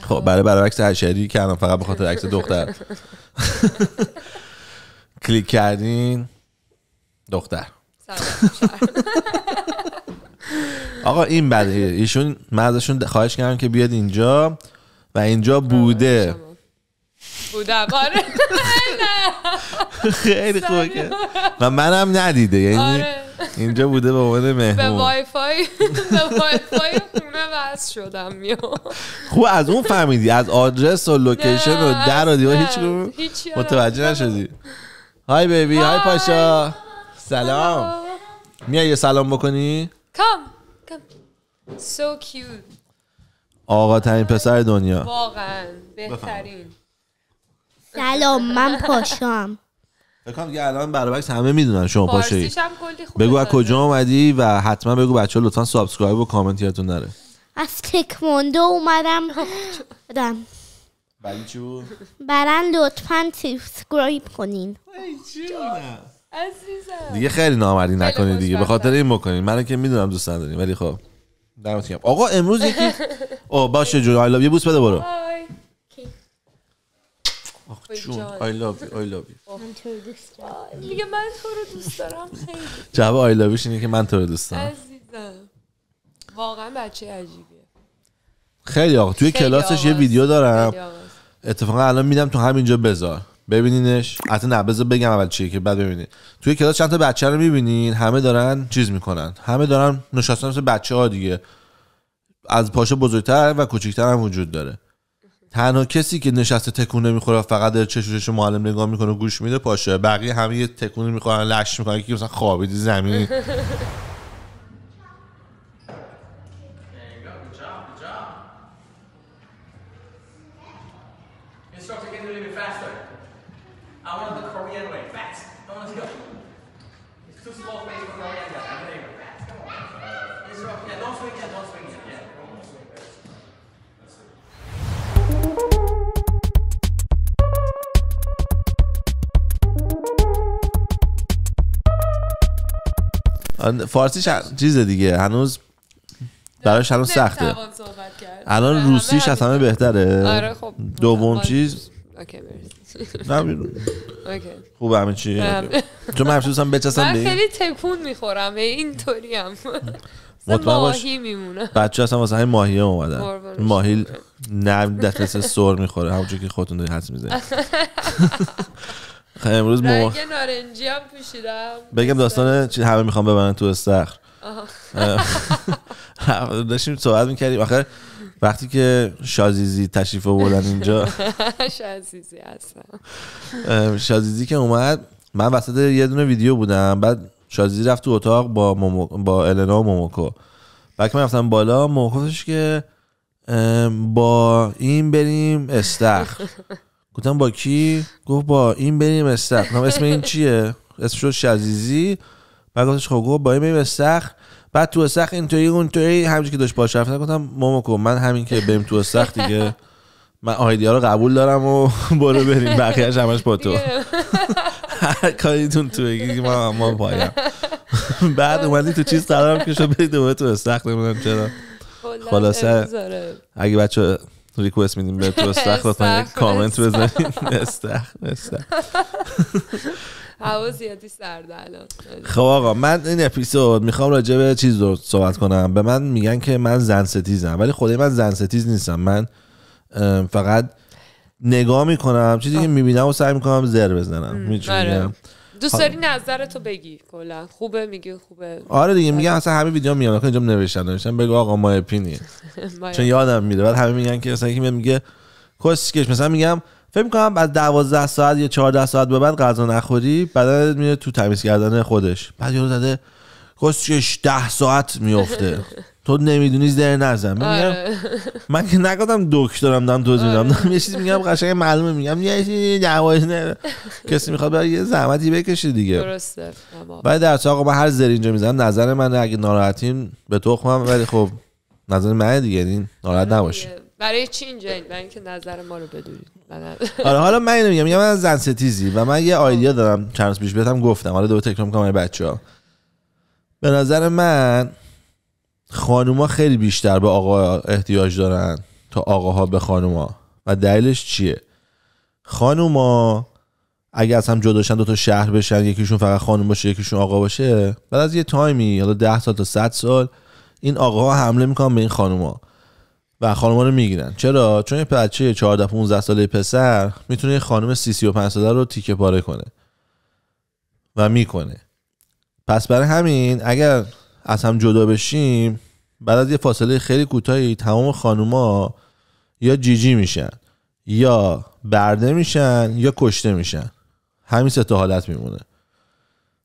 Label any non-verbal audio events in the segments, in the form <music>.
خب،, خب برای عکس اشری کردم فقط به خاطر عکس دختر <laughs> کلیک کردین دختر آقا این بده ایشون من ازشون خواهش کردم که بیاد اینجا و اینجا بوده بوده آره. <laughs> خیلی خوبه و منم ندیده یعنی آره. اینجا بوده به عنوان مهمون به وای فای خونه وز شدم خوب از اون فهمیدی از آدرس و لوکیشن و در و هیچ آره. متوجه نشدی های بیبی های پاشا سلام میای یه سلام بکنی کام کام سو کیوت آقا ترین پسر دنیا واقعا بهترین سلام من پاشام فکر دیگه الان برعکس همه میدونن شما پاشه بگو از کجا اومدی و حتما بگو بچه ها لطفا سابسکرایب و کامنت یادتون نره از تکموندو اومدم دم بلی چی بود؟ برن لطفا سابسکرایب کنین دیگه خیلی نامردی نکنید دیگه به خاطر این بکنین من که میدونم دوست داریم ولی خب دمت آقا امروز یکی <laughs> او باشه جون آی یه بوس بده برو جون آی لوف یو آی لوف میگه من تو رو دوست دارم خیلی جواب آی لوف اینه که من تو رو دوست دارم عزیزم واقعا بچه عجیبیه خیلی آقا توی کلاسش یه ویدیو دارم اتفاقا الان میدم تو همینجا بذار ببینینش حتی نه بذار بگم اول چیه که بعد ببینین توی کلاس چند تا بچه رو میبینین همه دارن چیز میکنن همه دارن نشستن مثل بچه ها دیگه از پاشا بزرگتر و کوچکتر هم وجود داره تنها کسی که نشسته تکونه میخوره فقط داره چشوش معلم نگاه میکنه گوش میده پاشه بقیه همه یه تکونه میخورن لش میکنن که مثلا خوابیدی زمین <laughs> فارسیش چیز دیگه هنوز براش هنوز سخته الان روسیش از همه بهتره آره خب دوم خب، چیز خوب همه چی چون من همیشه بچسم من خیلی تکون میخورم اینطوری هم <laughs> مطمئن باش بچه هستم واسه ماهی هم اومدن ماهی نرم دفعه سر میخوره همونجور که خودتون داری حد میزنید <laughs> خب، امروز مو رنگ نارنجی هم پوشیدم بگم داستان چی همه میخوام ببرن تو استخر <laughs> داشتیم صحبت میکردیم آخر وقتی که شازیزی تشریف بودن اینجا <laughs> شازیزی هستم شازیزی که اومد من وسط یه دونه ویدیو بودم بعد شازیزی رفت تو اتاق با با النا و موموکو بعد که من رفتم بالا موموکو که با این بریم استخر <laughs> گفتم با کی گفت با این بریم استخ نام اسم این چیه اسمش شزیزی بعد گفتش خب گفت با این بریم استخ بعد تو این توی اون توی همین که داشت باش رفتن گفتم مامو من همین که بریم تو استخ دیگه من آیدیا رو قبول دارم و برو بریم بقیهش همش با تو هر کاریتون تو بگی ما ما پایم بعد اومدی تو چیز قرارم که شد برید تو استخ چرا خلاصه اگه بچه ریکوست میدیم به تو استخ یک کامنت بزنیم استخ استخ خب آقا من این اپیزود میخوام راجع به چیز رو صحبت کنم به من میگن که من زن ستیزم ولی خدای من زن ستیز نیستم من فقط نگاه میکنم چیزی که میبینم و سعی میکنم زر بزنم میتونم. آره. دوست داری نظر تو بگی کلا خوبه میگی خوبه آره دیگه میگن آره. اصلا همه ویدیو میان آخه اینجا نوشتن نوشتن بگو آقا ما اپینی <laughs> چون یادم میاد بعد همه میگن که مثلا یکی میگه کسکش مثلا میگم فکر کنم بعد 12 ساعت یا 14 ساعت به بعد غذا نخوری بدنت میره تو تمیز کردن خودش بعد یارو زده خوشش ده ساعت میفته تو نمیدونی زر نزن میگم آره. من که نگادم دکترم دارم توضیح میدم آره. یه چیزی میگم قشنگ معلومه میگم یه چیزی نه کسی میخواد برای یه زحمتی بکشه دیگه درسته ولی در آقا من هر زر اینجا میزنم نظر من اگه ناراحتین به تخمم ولی خب نظر من دیگه این یعنی ناراحت آره نباشی برای چی اینجا من که نظر ما رو بدونید بله. <laughs> آره حالا من اینو میگم میگم من زن ستیزی و من یه آیدیا دارم چند پیش بهتم گفتم حالا دو تکرار میکنم برای بچه‌ها به نظر من خانوما خیلی بیشتر به آقا احتیاج دارن تا آقاها به خانوما و دلیلش چیه خانوما اگه از هم جداشن دو تا شهر بشن یکیشون فقط خانم باشه یکیشون آقا باشه بعد از یه تایمی حالا ده سال تا صد سال این آقاها حمله میکنن به این خانوما و خانوما رو میگیرن چرا چون یه بچه 14 15 ساله پسر میتونه یه خانم 30 35 ساله رو تیکه پاره کنه و میکنه پس برای همین اگر از هم جدا بشیم بعد از یه فاصله خیلی کوتاهی تمام خانوما یا جیجی میشن یا برده میشن یا کشته میشن همین سه تا حالت میمونه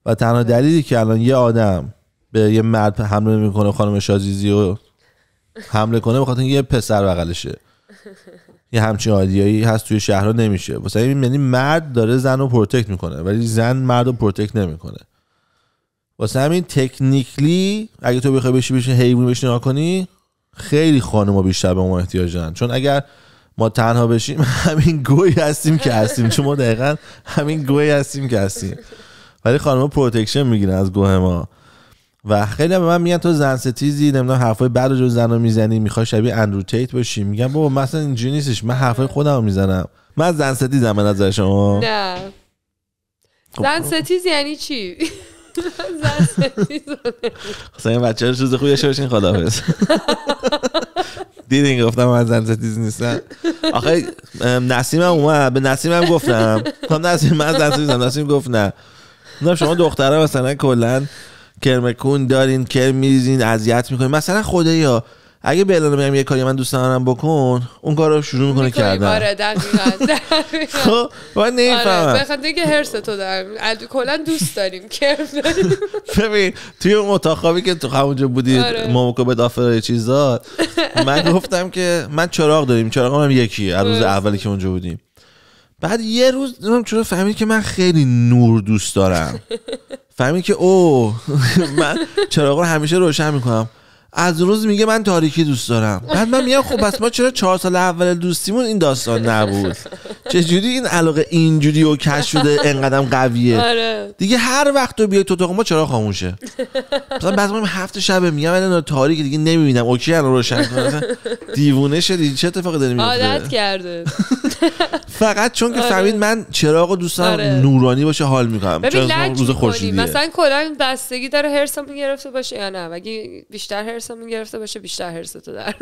و تنها دلیلی که الان یه آدم به یه مرد حمله میکنه خانم شازیزی و حمله کنه بخاطر یه پسر بغلشه یه همچین عادیایی هست توی شهرها نمیشه واسه این یعنی مرد داره زن رو پروتکت میکنه ولی زن مرد رو پروتکت نمیکنه واسه همین تکنیکلی اگه تو بخوای بشی بشی حیوان بشی نگاه کنی خیلی خانوما بیشتر به ما احتیاج دارن چون اگر ما تنها بشیم همین گوی هستیم که هستیم چون ما دقیقا همین گوی هستیم که هستیم ولی ها پروتکشن میگیرن از گوه ما و خیلی به من میگن تو زن ستیزی نمیدونم حرفای بعد رو میزنی میخوای شبیه اندرو تیت باشی میگم بابا مثلا اینجوری نیستش من حرفای خودم میزنم من زن ستیزم به شما نه خب. یعنی چی خواستم این بچه روز خوبی داشته باشین خداحافظ دیدین گفتم من زن ستیز نیستم آخه هم اومد به نسیمم گفتم گفتم نسیم من زن هم نسیم گفت نه شما دختره مثلا کلا کرمکون دارین کرم میریزین اذیت میکنین مثلا خدایا اگه به الان میگم یه کاری من دوست دارم بکن اون کار رو شروع میکنه کردن آره دقیقاً <laughs> خب من آره بخاطر دیگه هرس تو دارم کلا دوست <laughs> داریم ببین توی اون اتاق که تو همونجا بودی آره. موقع به دافرای چیز داد من گفتم که من چراغ داریم چراغ هم یکی از روز اولی که اونجا بودیم بعد یه روز نمیدونم چرا فهمید که من خیلی نور دوست دارم <laughs> فهمید که او من چراغ رو همیشه روشن میکنم از روز میگه من تاریکی دوست دارم بعد من میگم خب پس ما چرا چهار سال اول دوستیمون این داستان نبود چجوری این علاقه اینجوری و کش شده انقدرم قویه آره. دیگه هر وقت تو بیای تو اتاق ما چرا خاموشه مثلا بعضی من هفت شب میگم من تاریکی دیگه نمیبینم اوکی الان روشن کن دیوونه شدی چه اتفاقی داره میفته عادت کرده فقط چون که آره. فهمید من چراغ دوست دارم آره. نورانی باشه حال میکنم چون روز خورشیدیه مثلا کلا بستگی داره هرسم گرفته باشه یا نه مگه بیشتر هرس تصمیم گرفته باشه بیشتر تو در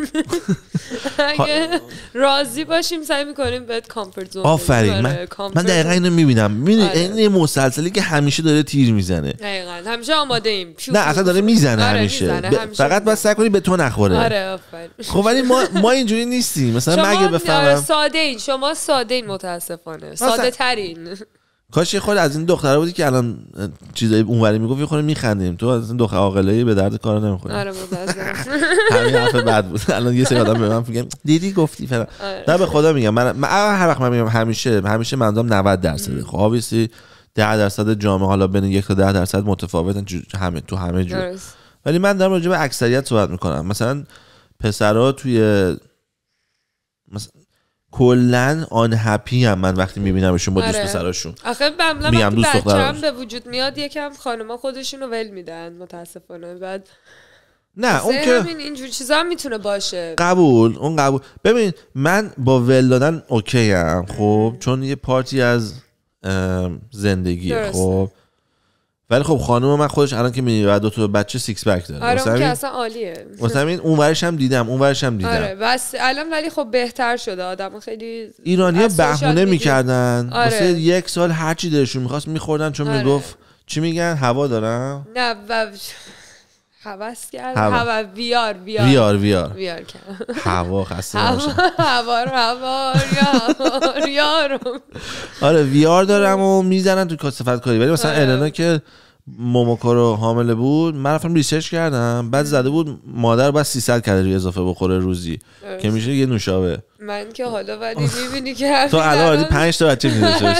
<laughs> اگه راضی باشیم سعی میکنیم بهت کامفورت زون آفرین آره، من, من دقیقا اینو میبینم میبینی آره. این مسلسلی که همیشه داره تیر میزنه دقیقا همیشه آماده ایم نه اصلا داره میزنه آره، همیشه فقط بس سعی کنی به تو نخوره آره آفرین خب ولی ما ما اینجوری نیستیم مثلا مگه بفهمم ساده این شما ساده این متاسفانه ساده ترین کاش یه خود از این دختره بودی که الان چیزای اونوری میگفت یه خود میخندیم تو از این دختر عاقله به درد کار نمیخوره آره <laughs> همین حرف بد بود الان یه سری آدم به من میگن دیدی گفتی فلان آره. نه به خدا میگم من, من هر وقت من میگم همیشه همیشه منظورم 90 درصده خب 10 درصد جامعه حالا بین یک تا 10 درصد متفاوتن همه تو همه جور ولی من دارم راجع به اکثریت صحبت میکنم مثلا پسرها توی مثلا کلا آن هپی هم من وقتی میبینمشون با دوست آره. پسراشون آخه معمولا وقتی به وجود میاد یکم خانما خودشون رو ول میدن متاسفانه بعد نه اون که همین اینجور چیزا هم میتونه باشه قبول اون قبول ببین من با ول دادن اوکی ام خب چون یه پارتی از زندگی خب ولی خب خانم من خودش الان که میبینی بعد دو تا بچه سیکس پک داره آره اون که اصلا عالیه مثلا این هم دیدم ورش هم دیدم آره بس الان ولی خب بهتر شده آدم خیلی ایرانی بهونه میکردن آره. یک سال هرچی چی دلشون میخواست میخوردن چون آره. میگفت چی میگن هوا دارم نه و کرد هوا ویار ویار ویار ویار ویار هوا خسته هوا هوا یار آره ویار دارم و میزنن تو کاسفت کاری ولی مثلا آره. النا که رو حامله بود من رفتم ریسرچ کردم بعد زده بود مادر بعد 300 کالری اضافه بخوره روزی اه. که میشه یه نوشابه من که حالا ولی میبینی که <laughs> تو الان ولی 5 تا بچه میشه <laughs> من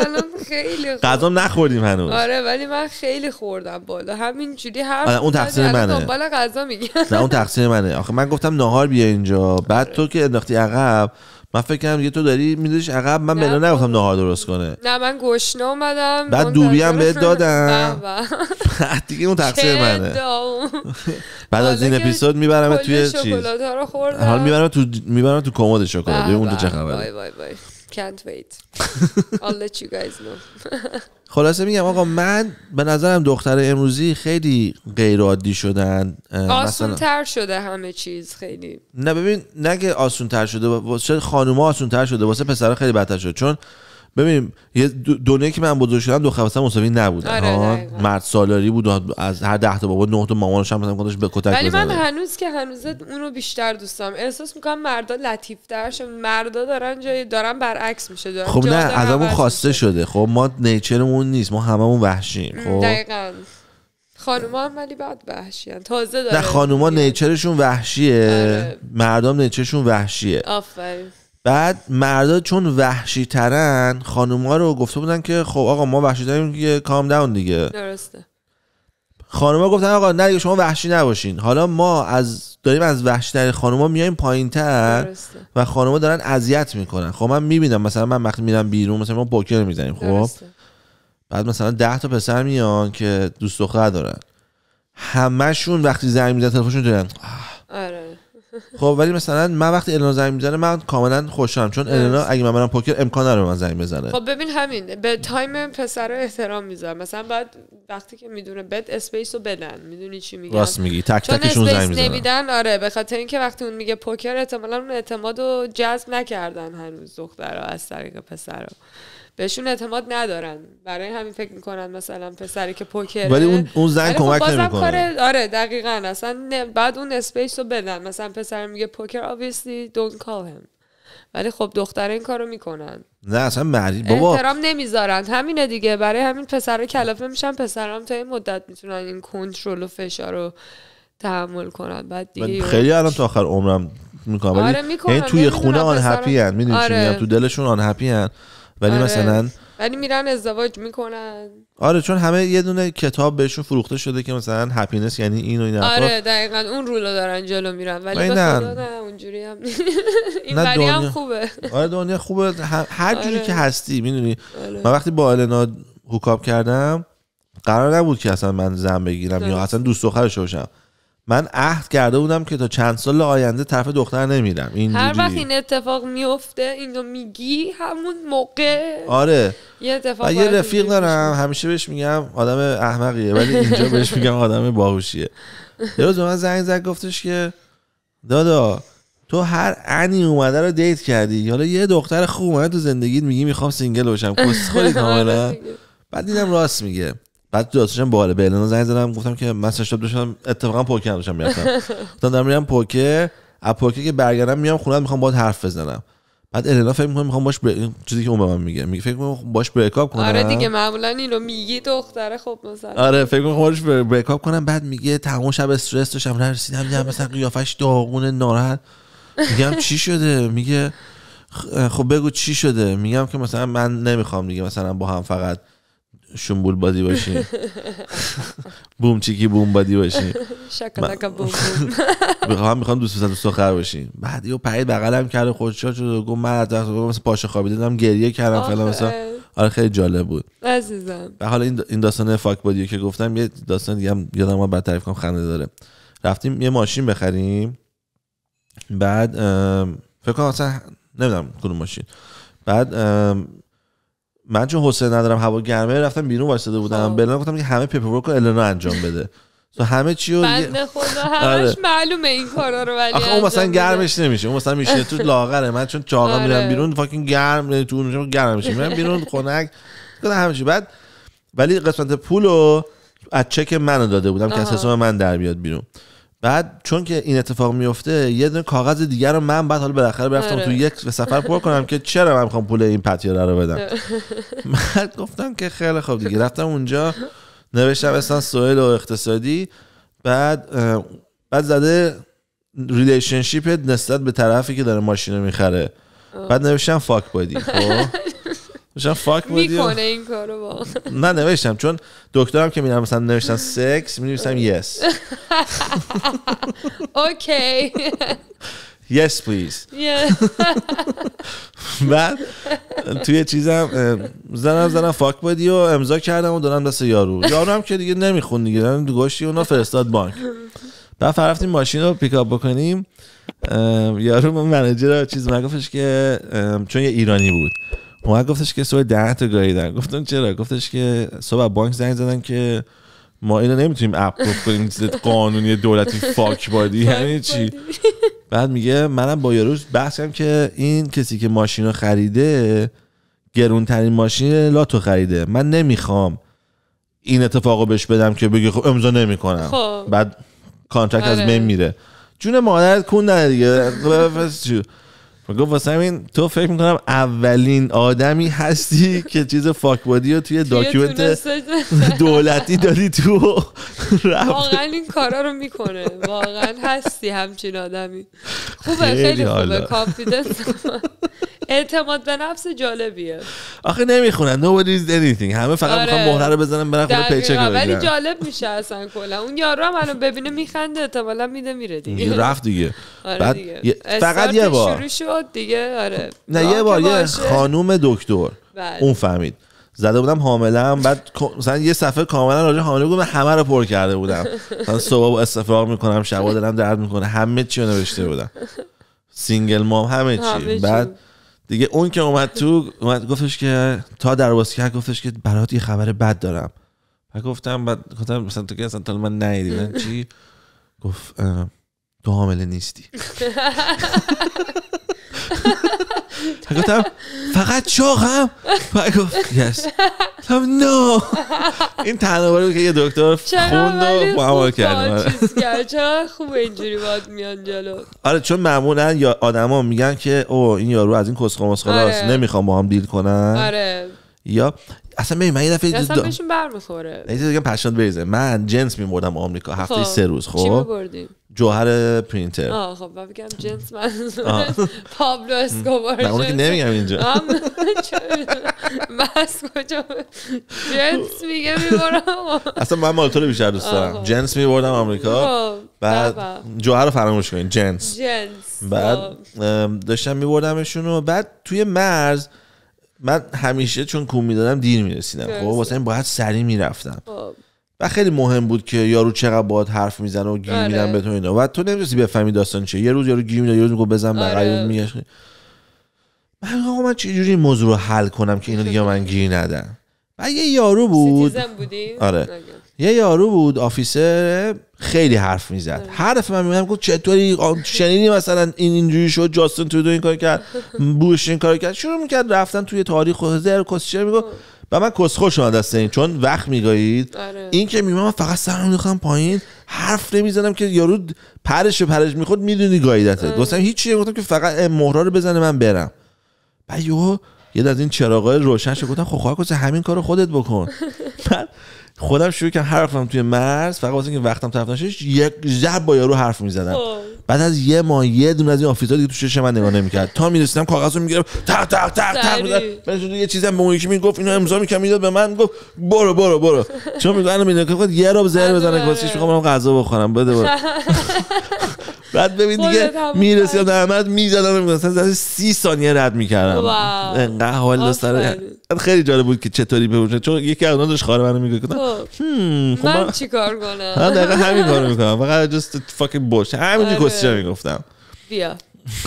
الان خیلی غذا نخوردیم هنوز آره ولی من خیلی خوردم بالا همینجوری هر آره، اون تقصیر منه بالا غذا میگم نه اون تقصیر منه آخه من گفتم نهار بیا اینجا بعد آره. تو که انداختی عقب من فکر کردم یه تو داری میدیش عقب من بنا نگفتم خب. نهار درست کنه نه من گشنه اومدم بعد دوبی هم بهت دادم بله. بعد دیگه اون تقصیر منه <laughs> بعد از این اپیزود میبرم توی چیز حالا میبرم تو میبرم تو کمد شکلات بله، اون بله. چه خبره Can't wait <laughs> I'll let you guys know <laughs> خلاصه میگم آقا من به نظرم دختر امروزی خیلی غیر عادی شدن آسون تر شده همه چیز خیلی نه ببین نگه آسون تر شده واسه خانوما آسون تر شده واسه پسرها خیلی بدتر شده چون ببین یه دونه که من بزرگ شدم دو خواستم مساوی نبودن آره مرد سالاری بود از هر ده تا بابا نه تا مامانش هم مثلا خودش به کتک ولی من هنوز که هنوز اونو بیشتر دوستم احساس میکنم مردا لطیف ترشن مردا دارن جای دارن برعکس میشه خب دارن خب نه ازمون خواسته شده خب ما نیچرمون نیست ما هممون وحشیم خب دقیقاً خانوما هم ولی بعد وحشیان تازه دارن نه خانوما نیچرشون وحشیه آره. مردم نیچرشون وحشیه آفرین بعد مردا چون وحشی ترن خانوما رو گفته بودن که خب آقا ما وحشی داریم که کام داون دیگه درسته خانوما گفتن آقا نه شما وحشی نباشین حالا ما از داریم از وحشی ترین خانوما میایم پایین تر و خانوما دارن اذیت میکنن خب من میبینم مثلا من وقتی میرم بیرون مثلا ما می میزنیم خب بعد مثلا ده تا پسر میان که دوست دختر دارن همشون وقتی زنگ میزنن تلفنشون دارن آره خب ولی مثلا من وقتی النا زنگ میزنه من کاملا خوشم چون النا اگه من برم پوکر امکان داره من زنگ بزنه خب ببین همین به تایم پسر احترام میذارم مثلا بعد وقتی که میدونه بد اسپیس رو بدن میدونی چی میگم راست میگی تک تکشون زنگ میزنن نمیدن آره به خاطر اینکه وقتی اون میگه پوکر احتمالاً اون اعتماد رو جذب نکردن هنوز دخترها از طریق پسرها بهشون اعتماد ندارن برای همین فکر میکنن مثلا پسری که پوکر ولی اون اون زن خب کمک بازم نمیکنه آره دقیقا اصلا بعد اون اسپیس رو بدن مثلا پسر میگه پوکر obviously دون call ولی خب دختره این کارو میکنن نه اصلا مریض بابا احترام نمیذارن همینه دیگه برای همین پسر کلافه میشن پسرام تا این مدت میتونن این کنترل و فشار رو تحمل کنن بعد دیگه خیلی الان تا آخر عمرم میکنم آره این توی خونه آن هپی هن میدونی آره. تو دلشون آن هپی هن ولی آره. مثلا ولی میرن ازدواج میکنن آره چون همه یه دونه کتاب بهشون فروخته شده که مثلا هپینس یعنی این و این آره دقیقا اون رولا دارن جلو میرن ولی نه اونجوری هم <laughs> این نه دنیا... هم خوبه آره دنیا خوبه هر جوری آره. که هستی میدونی آره. من وقتی با النا هوکاپ کردم قرار نبود که اصلا من زن بگیرم یا اصلا دوست دخترش باشم من عهد کرده بودم که تا چند سال آینده طرف دختر نمیرم این هر وقت این اتفاق میفته اینو میگی همون موقع آره یه اتفاق یه رفیق دارم همیشه بهش میگم آدم احمقیه ولی اینجا بهش میگم آدم باهوشیه یه روز من زنگ زد گفتش که دادا تو هر انی اومده رو دیت کردی حالا یه دختر خوب تو زندگیت میگی میخوام سینگل باشم کس خوری <laughs> کاملا آره. بعد دیدم راست میگه بعد راستشم بالا به النا زنگ زدم گفتم که من شب داشتم اتفاقا پوکر داشتم میرفتم <laughs> گفتم دارم میرم پوکر از پوکر که برگردم میام خونه میخوام باهات حرف بزنم بعد النا فکر میکنم میخوام باش بر... چیزی که اون به من میگه میگه فکر میکنم باش بریکاپ کنم آره دیگه معمولا اینو میگی دختره خب مثلا آره فکر میکنم باش بریکاپ کنم بعد میگه تمام شب استرس داشتم نرسیدم میگم مثلا قیافش داغون ناراحت میگم چی شده میگه خب بگو چی شده میگم که مثلا من نمیخوام دیگه مثلا با هم فقط شنبول بادی باشی <laughs> بوم چیکی بوم بادی باشی شکلک بوم بوم <laughs> میخوام دوست دوست سخر باشیم بعد یو پرید بغلم کرد خودشا شد گفت من از پاشه گریه کردم فعلا مثلا آره خیلی جالب بود عزیزم و حالا این داستان فاک بادیو که گفتم یه داستان دیگه هم یادم بعد تعریف کنم خنده داره رفتیم یه ماشین بخریم بعد فکر کنم اصلا نمیدونم کدوم ماشین بعد من چون حوصله ندارم هوا گرمه رفتم بیرون وایساده بودم خب. بلان گفتم که همه پیپرورک رو النا انجام بده تو همه چی رو بنده خدا <laughs> آره. همش آره. معلومه این کارا رو ولی آخه اون مثلا گرمش نمیشه اون مثلا میشه تو <laughs> لاغره من چون چاقا آره. میرم بیرون فاکین گرم تو میشه گرم میشه میرم بیرون خنک گفتم همه چی بعد ولی قسمت پولو از چک منو داده بودم که از حساب من در بیاد بیرون بعد چون که این اتفاق میفته یه دونه کاغذ دیگر رو من بعد حالا بالاخره برفتم آره. تو یک سفر پر کنم که چرا من میخوام پول این پتیاره رو بدم آره. بعد گفتم که خیلی خوب دیگه رفتم اونجا نوشتم اصلا سوئل و اقتصادی بعد بعد زده ریلیشنشیپ نسبت به طرفی که داره ماشین رو میخره بعد نوشتم فاک بادی خب <laughs> داشتم فاک بودی میکنه این کارو با نه نوشتم چون دکترم که میرم مثلا نوشتن سکس می نوشتم یس اوکی یس پلیز بعد توی چیزم زنم زنم فاک بودی و امضا کردم و دارم دست یارو یارو هم که دیگه نمیخون دیگه دو گوشی اونا فرستاد بانک بعد فرفتیم ماشین رو پیکاپ بکنیم یارو منجر چیز من گفتش که چون یه ایرانی بود اومد گفتش که صبح ده تا گاهی گفتم چرا گفتش که صبح بانک زنگ زدن که ما اینو نمیتونیم اپروف کنیم قانونی دولتی فاک بادی یعنی چی بعد میگه منم با یاروش بحث که این کسی که ماشین رو خریده گرونترین ماشین لاتو خریده من نمیخوام این اتفاقو بهش بدم که بگه خب امضا نمیکنم خب. بعد کانترکت از آره. بین میره جون مادرت کون دیگه <laughs> گفت واسه همین تو فکر میکنم اولین آدمی هستی که چیز فاک بادی رو توی داکیومنت دولتی دادی تو واقعا این کارا رو میکنه واقعا هستی همچین آدمی خوبه خیلی خوبه اعتماد به نفس جالبیه آخه نمیخونن is anything همه فقط آره. میخوان مهره رو بزنن برن خود پیچک ولی جالب میشه اصلا کلا اون یارو هم الان ببینه میخنده احتمالاً میده میره دیگه رفت دیگه آره بعد فقط یه بار شروع شد دیگه آره نه یه بار یه خانوم دکتر بله. اون فهمید زده بودم حاملم بعد مثلا یه صفحه کاملا راجع حامله بودم همه رو پر کرده بودم <laughs> مثلا صبح استفراغ میکنم شبا دلم درد میکنه همه چی رو نوشته بودم سینگل مام همه چی بعد دیگه اون که اومد تو اومد گفتش که تا باز کرد گفتش که برات یه خبر بد دارم و گفتم بعد گفتم مثلا تو که اصلا من نهیدی چی گفت تو حامله نیستی <laughs> گفتم فقط چاق هم گفت یس گفتم نو این تنها بود که یه دکتر خوند و معامل کرد چقدر خوب اینجوری باید میان جلو آره چون معمولا یا آدما میگن که او این یارو از این کسخماس خلاص نمیخوام با هم دیل کنن آره یا اصلا ببین من یه دفعه اصلا بهشون برمیخوره یه چیزی بریزه من جنس میبردم آمریکا هفته سه روز خب چی جوهر پرینتر آه خب من میگم جنس من پابلو اسکوبار نه اونو که نمیگم اینجا بس کجا جنس میگه میبرم اصلا من مال تو رو بیشتر دوست دارم خب. جنس میبردم آمریکا خب، بعد جوهر رو فراموش کنین جنس جنس خب. بعد داشتم میبردمشون و بعد توی مرز من همیشه چون کوم میدادم دیر میرسیدم خب واسه این باید سریع میرفتم و خیلی مهم بود که یارو چقدر باهات حرف میزنه و گیر آره. میدن به تو اینا و تو نمیدونستی بفهمی داستان چیه یه روز یارو گیر میده یه روز میگه بزن بغل آره. من آقا من جوری این موضوع رو حل کنم که اینا دیگه من گیر ندن و یه یارو بود آره. آره یه یارو بود آفیسر خیلی حرف میزد حرف آره. من میگم گفت چطوری شنیدی مثلا این اینجوری شد جاستن تو این کار کرد بوش این کار کرد شروع میکرد رفتن توی تاریخ و هزار کوسچر میگفت و من کسخوش شما دست این چون وقت میگایید آره. این که میمونم فقط سرم میخوام پایین حرف نمیزنم که یارو پرش پرش میخورد میدونی گاییدته آره. هیچ چیه گفتم که فقط مهرا رو بزنه من برم بعد یه از این چراغای روشن شد گفتم خب خواهر همین کار خودت بکن <laughs> خودم شروع که حرفم توی مرز فقط واسه اینکه وقتم طرف نشه یک زب با یارو حرف می‌زدم خب. بعد از یه ماه یه دونه از این آفیسا دیگه تو شش من نگاه نمیکرد تا میرسیدم کاغذ رو میگرفت تق تق تق تق بعد یه چیزی هم به اون یکی میگفت اینو امضا میکنم میداد به من گفت برو برو برو چون میگه که که یه رو زهر بزنه واسه میخوام غذا بخورم بده <laughs> بعد ببین دیگه میرسید احمد میزدم مثلا سی ثانیه رد میکردم انقدر حال سر خیلی جالب بود که چطوری بوجه چون یکی از داشت خاره منو میگه خب. خب کنم من چیکار کنم من همین کارو میکنم فقط جست فاکینگ بوش همین کوسچه میگفتم بیا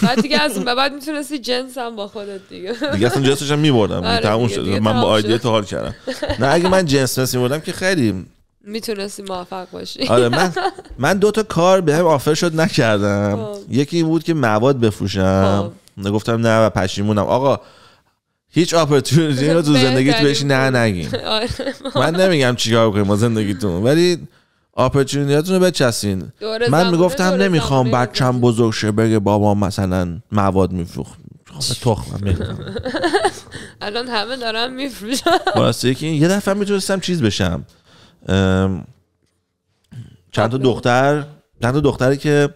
بعد دیگه از اون بعد میتونستی جنس هم با خودت دیگه دیگه اصلا جنسش هم میبردم آره شد من با آیدیه تو حال کردم نه اگه من جنس نسیم که خیلی میتونستی موفق باشی آره من <laughs> من دو تا کار به هم آفر شد نکردم خب. یکی این بود که مواد بفروشم خب. نگفتم نه و پشیمونم آقا هیچ اپورتونیتی رو تو <laughs> زندگی بهش نه نگیم <laughs> آره. من نمیگم چیکار بکنیم با زندگیتون ولی اپورتونیتیاتونو رو بچسین من میگفتم نمیخوام بچم بزرگ شه بگه بابا مثلا مواد میفروخت خب، تخمم الان همه دارم میفروشم واسه یکی یه دفعه میتونستم چیز بشم چند تا دختر چند تا دختری که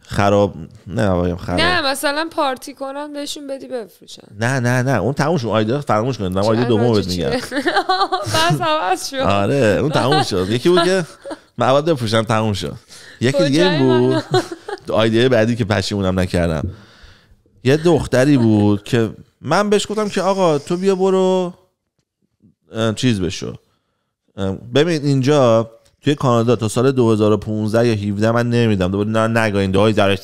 خراب نه خراب نه مثلا پارتی کنن بهشون بدی بفروشن نه نه نه اون تموم شد آیده فراموش کنید من دومو بهت میگم <laughs> بس عوض شد آره اون تموم شد یکی بود که من اول بفروشم تموم شد یکی دیگه بود آیده بعدی که پشیمونم نکردم یه دختری بود که من بهش گفتم که آقا تو بیا برو چیز بشو ببین اینجا توی کانادا تا سال 2015 یا 17 من نمیدم دوباره نه نگا این <laughs> درش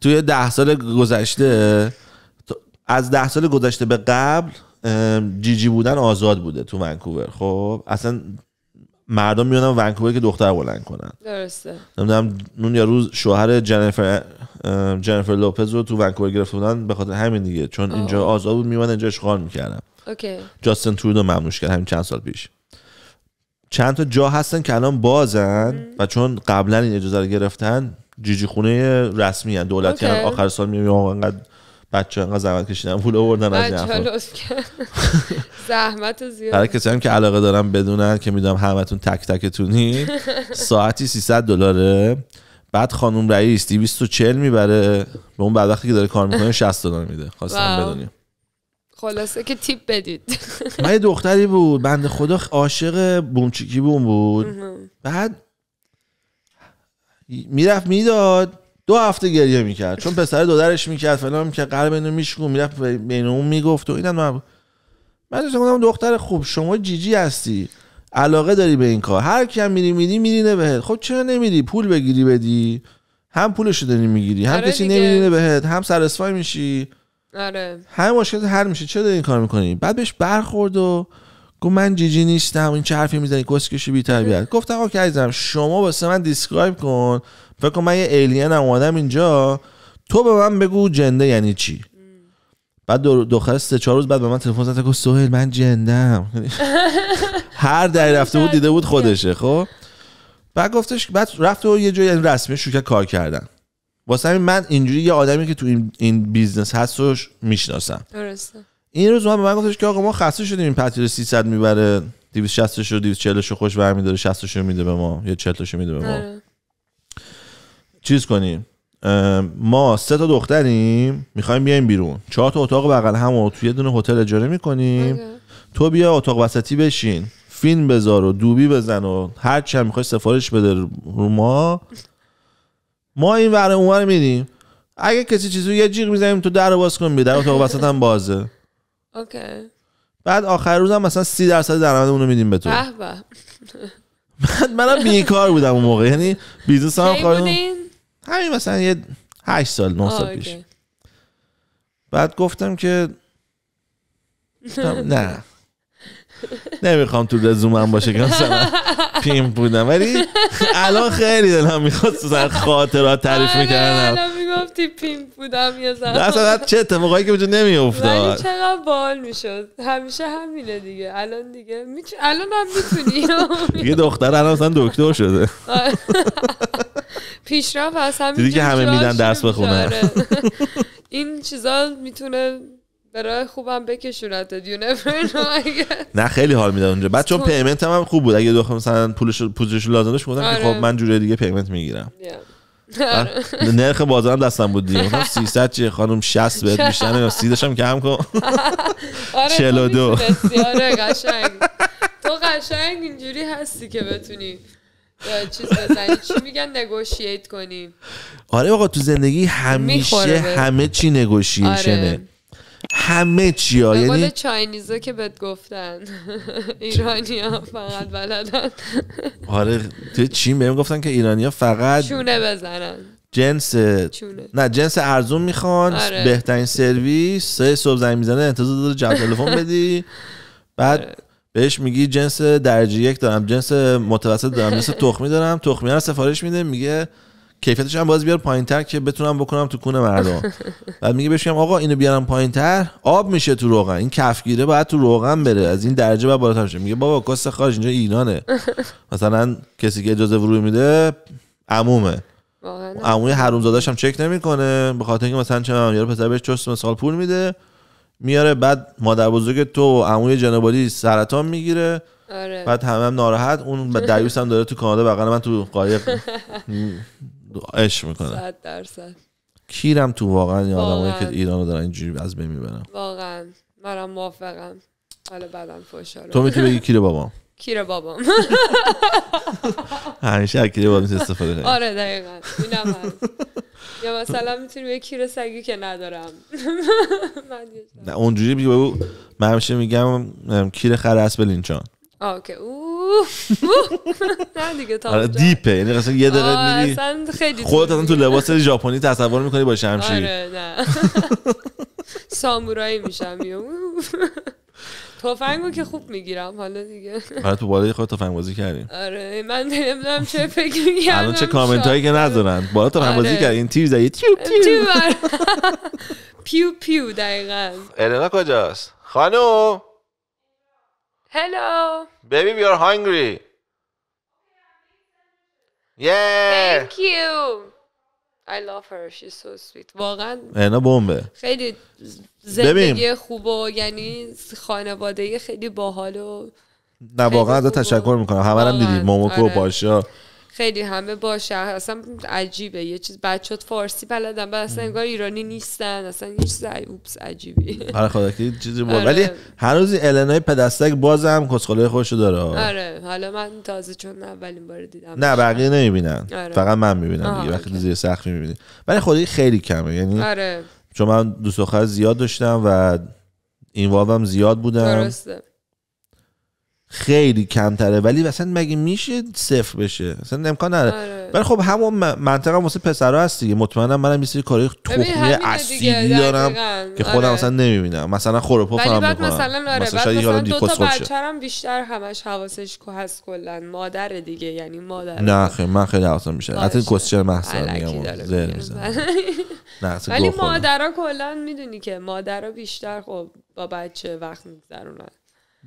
توی ده سال گذشته از ده سال گذشته به قبل جیجی بودن آزاد بوده تو ونکوور خب اصلا مردم میونن ونکوور که دختر بلند کنن درسته نمیدونم اون یا روز شوهر جنفر جنفر لوپز رو تو ونکوور گرفته بودن به خاطر همین دیگه چون اینجا آزاد بود میمن اینجا اشغال میکردن جاستن جاستن ترودو ممنوش کرد همین چند سال پیش چند تا جا هستن که الان بازن و چون قبلا این اجازه رو گرفتن جیجی خونه رسمی هن. دولتی آخر سال آقا انقدر بچه انقدر زحمت کشیدن پول آوردن از <laughs> زحمت زیاد برای کسی هم که علاقه دارم بدونن که میدونم همتون تک تکتونی <laughs> ساعتی 300 دلاره بعد خانم رئیس 240 میبره به اون بعد وقتی که داره کار میکنه 60 دلار میده خواستم بدونیم خلاصه که تیپ بدید <laughs> من یه دختری بود بنده خدا عاشق بومچیکی بوم بود بعد میرفت میداد دو هفته گریه میکرد چون پسر دو درش میکرد فلان که قلب اینو میشکون میرفت بین اون میگفت و اینم من من گفتم دختر خوب شما جیجی هستی علاقه داری به این کار هر کی هم میری میری میرینه بهت خب چرا نمیری پول بگیری بدی هم پولشو داری میگیری هم آره کسی نمیرینه بهت هم سرسفای میشی آره همه مشکلات هر میشه چه این کار میکنی بعد بهش برخورد و گفت من جیجی نیستم این چه حرفی میزنی گسکشی بی طبیعت گفت که عزیزم شما واسه من دیسکرایب کن فکر کن من یه هم اومدم اینجا تو به من بگو جنده یعنی چی بعد دو دختر سه چهار روز بعد به من تلفن زد گفت سهیل من جندم <laughs> هر دری رفته بود دیده بود خودشه خب بعد گفتش بعد رفت و یه جایی یعنی رسمی شوکه کار کردن واسه همین من اینجوری یه آدمی که تو این, این بیزنس هستش میشناسم درسته این روز ما به من گفتش که آقا ما خسته شدیم این پتیر 300 میبره 260 شو 240 شو خوش برمیداره 60 شو میده به ما یا 40 شو میده به ما آره. چیز کنیم ما سه تا دختریم میخوایم بیایم بیرون چهار تا اتاق بغل هم و یه دونه هتل اجاره میکنیم آره. تو بیا اتاق وسطی بشین فین بذار و دوبی بزن و هر چی میخوای سفارش بده رو ما ما این ور اونور میدیم اگه کسی چیزی یه جیغ میزنیم تو در باز کنیم در اتاق وسط هم بازه بعد آخر روزم مثلا سی درصد درآمد اونو میدیم به تو من منم بیکار بودم اون موقع یعنی بیزنس هم کار همین مثلا یه 8 سال 9 سال پیش بعد گفتم که نه نمیخوام تو رزومم باشه که مثلا پیم بودم ولی الان خیلی دلم میخواد سر خاطرات تعریف آره، میکردم الان میگفتی پیم بودم یا زمان اصلا چه اتفاقایی که وجود نمیافتاد ولی چقدر بال میشد همیشه همینه دیگه الان دیگه الان هم میتونی دیگه دختر الان مثلا دکتر شده <laughs> پیشرفت هست دیدی که همه میدن درس بخونه آره. این چیزا میتونه به راه خوبم بکشونتت یو نه خیلی حال میداد اونجا بعد چون پیمنت هم, خوب بود اگه دو مثلا پولش پولش داشت گفتم آره. خب من جوری دیگه پیمنت میگیرم آره. آره. نرخ بازارم دستم بود دیگه 300 چیه خانم 60 بهت میشن یا 30 داشم کم کن 42 <laughs> آره <laughs> قشنگ تو قشنگ اینجوری هستی که بتونی چیز بزنی چی میگن نگوشییت کنی آره آقا تو زندگی همیشه همه چی نگوشیشنه همه چیا یعنی چاینیزا که بهت گفتن <laughs> ایرانی ها فقط بلدن آره تو چین بهم گفتن که ایرانی ها فقط چونه بزنن جنس نه جنس ارزون میخوان آره. بهترین سرویس سه صبح زنگ میزنه انتظار داره جواب <laughs> تلفن بدی بعد آره. بهش میگی جنس درجه یک دارم جنس متوسط دارم جنس تخمی دارم تخمی رو سفارش میده میگه کیفیتش هم باز بیار پایین تر که بتونم بکنم تو کونه مردم بعد میگه بهش آقا اینو بیارم پایین تر آب میشه تو روغن این کفگیره باید تو روغن بره از این درجه بعد بالاتر میشه میگه بابا کاست خارج اینجا اینانه مثلا کسی که اجازه ورود میده عمومه عموی زاداش هم چک نمیکنه به خاطر اینکه مثلا چه یارو پسر بهش چرت مثال پول میده میاره بعد مادر بزرگ تو عموی جنابالی سرطان میگیره آره. بعد همه هم ناراحت اون با <laughs> هم داره تو کانادا بغل من تو قایق <laughs> عشق میکنه 100 درصد کیرم تو واقعا یا آدمایی که ایران رو دارن اینجوری از بین میبرن واقعا منم موافقم حالا بعدم فشارم تو میتونی بگی کیر بابام کیر بابام <laughs> همیشه کیر بابام استفاده کنی آره دقیقا اینم هست یا مثلا میتونی بگی کیر سگی که ندارم <laughs> نه اونجوری بگی بگو من همیشه میگم کیر خرس اسب لینچان آه او اوه <laughs> دیگه تا آره، دیپه یعنی اصلا یه دقیقه میری خودت اصلا تو لباس ژاپنی تصور میکنی با شمشیر آره <laughs> سامورایی میشم تفنگو که خوب میگیرم حالا دیگه حالا تو بالای خود تفنگ بازی کردیم آره من نمیدونم چه فکر میگم الان چه کامنت هایی که ندارن بالا تفنگ بازی آره. کردین تیر زدی تیو پیو <laughs> پیو پیو دقیقاً النا کجاست خانم Hello. Baby, we are hungry. Yeah. Thank you. I love her. She's so sweet. واقعا اینا بمبه. خیلی زندگی خوب و یعنی خانواده خیلی باحال و نه واقعا ازت تشکر میکنم همه هم دیدیم موموکو آره. خیلی همه باشه اصلا عجیبه یه چیز بچات فارسی بلدن بعد اصلا انگار ایرانی نیستن اصلا یه چیز اوپس عجیبی آره خدا چیزی بود ولی هر روز النای پدستک بازم کسخله خوش داره آره حالا من تازه چون اولین بار دیدم نه بقیه نمیبینن آره. فقط من میبینم وقتی زیر سخت میبینی ولی خودی خیلی کمه یعنی آره. چون من دوست زیاد داشتم و این هم زیاد بودم درسته. خیلی کمتره ولی مثلا مگه میشه صفر بشه مثلا امکان نداره آره. ولی خب همون منطقه واسه پسرا هست دیگه مطمئنم منم یه سری کارهای تخمی اصیلی دارم دقیقا. که خودم آره. مثلا نمیبینم مثلا خورپا هم میکنم مثلا آره مثلا شاید مثلا دو تا بچه‌رم بیشتر همش حواسش کو هست کلا مادر دیگه یعنی مادر نه خیلی من خیلی حواسم میشه حتی کوسچر محسن میگم <laughs> ولی مادرها کلا میدونی که مادرها بیشتر خب با بچه وقت میگذرونن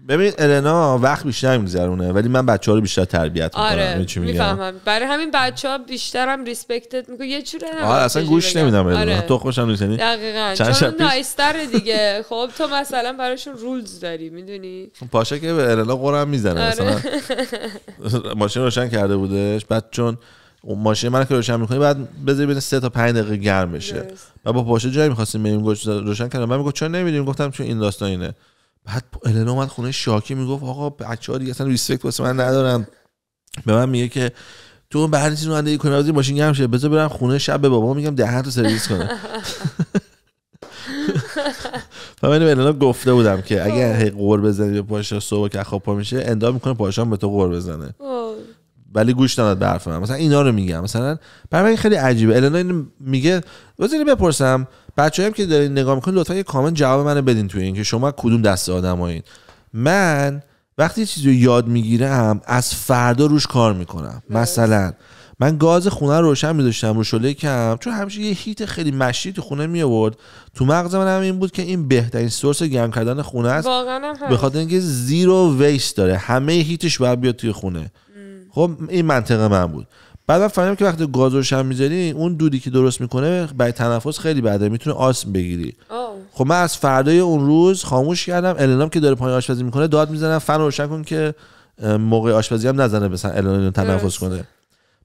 ببین النا وقت بیشتر میگذرونه ولی من بچه ها رو بیشتر تربیت میکنم آره میفهمم برای همین بچه ها بیشتر هم ریسپکتت میکنم یه چوره نه آره اصلا گوش نمیدم آره. تو خوشم نیست یعنی دقیقاً چون نایستر <laughs> دیگه خب تو مثلا براشون رولز داری میدونی خب، پاشا که به النا قرم میزنه آره. مثلا <laughs> ماشین روشن کرده بودش بعد چون اون ماشین من که روشن میکنی بعد بذاری بین سه تا 5 دقیقه گرم بشه و با پاشا جایی میخواستیم بریم روشن کردم من میگفت چرا نمیدیم گفتم چون این داستان اینه بعد النا اومد خونه شاکی میگفت آقا بچه ها دیگه اصلا ریسپکت واسه من ندارن به من میگه که تو به هر چیزی رانندگی کنی بازی ماشین گرم شه بذار برم خونه شب به بابا میگم دهن تو سرویس کنه <laughs> من به النا گفته بودم که اگر خب. هی قور بزنی به پاشا صبح که خواب پا میشه اندام میکنه پاشام به تو قور بزنه خب. ولی گوش نداد به حرف من مثلا اینا رو میگم مثلا برای خیلی عجیبه النا میگه بذاری بپرسم بچه هم که دارین نگاه میکنین لطفا یه کامنت جواب منو بدین توی این که شما کدوم دست آدمایین من وقتی چیزی رو یاد میگیرم از فردا روش کار میکنم مثلا من گاز خونه رو روشن میذاشتم رو شله کم چون همیشه یه هیت خیلی مشی تو خونه می تو مغز من هم این بود که این بهترین سورس گرم کردن خونه است به خاطر اینکه زیرو ویست داره همه هیتش باید بیاد توی خونه خب این منطقه من بود من فهمیدم که وقتی گاز روشن میذاری اون دودی که درست میکنه برای تنفس خیلی بده میتونه آسم بگیری آه. خب من از فردای اون روز خاموش کردم النام که داره پای آشپزی میکنه داد میزنم فن روشن کن که موقع آشپزی هم نزنه مثلا الان تنفس کنه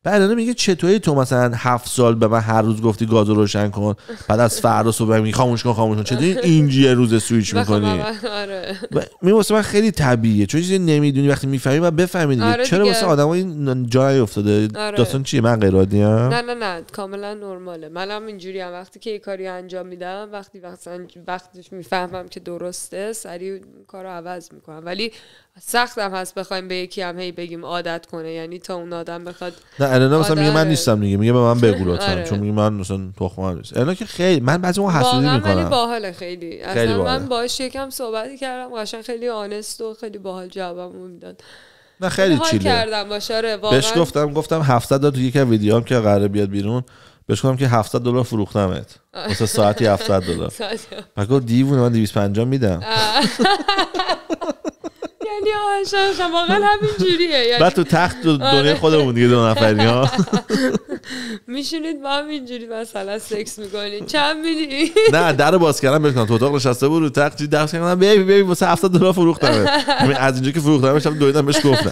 بعد میگه چطوری تو مثلا هفت سال به من هر روز گفتی گاز روشن کن بعد از فردا صبح میگی خاموش کن خاموش کن چطوری اینجی روز سویچ میکنی آره. می واسه من خیلی طبیعیه چون چیزی نمیدونی وقتی میفهمی و بفهمی آره چرا واسه آدم این جایی افتاده آره. داستان چیه من غیر نه نه نه کاملا نرماله منم اینجوری هم وقتی که یه کاری انجام میدم وقتی وقتش میفهمم که درسته سریع کارو عوض میکنم ولی هم هست بخوایم به یکی هم هی بگیم عادت کنه یعنی تا اون آدم بخواد نه الان مثلا میگه من نیستم دیگه میگه به من <laughs> آره. بگو لطفا آره. چون میگه من مثلا تخمم نیست الان که خیلی من بعضی اون حسودی میکنم ولی باحال خیلی اصلا خیلی باحاله. من باهاش یکم صحبت کردم قشنگ خیلی آنست و خیلی باحال جوابم میداد نه خیلی چیله کردم باشه آره، واقعا بهش گفتم گفتم 700 دلار تو یکی از ویدیوام که قراره بیاد بیرون بهش گفتم که 70 دلار فروختمت واسه ساعتی 70 دلار <laughs> بگو دیوونه من 250 میدم <laughs> یعنی آهشان واقعا همین جوریه یعنی بعد تو تخت آره. دنیا خودمون دیگه دو نفری ها <laughs> میشینید با هم اینجوری مثلا سکس میکنید چند میدی نه در باز کردم بهش تو اتاق نشسته بود رو تخت چی درس کردم بیبی بیبی واسه 70 دلار فروختم <laughs> از اینجا که فروختم هم دویدم بهش گفتم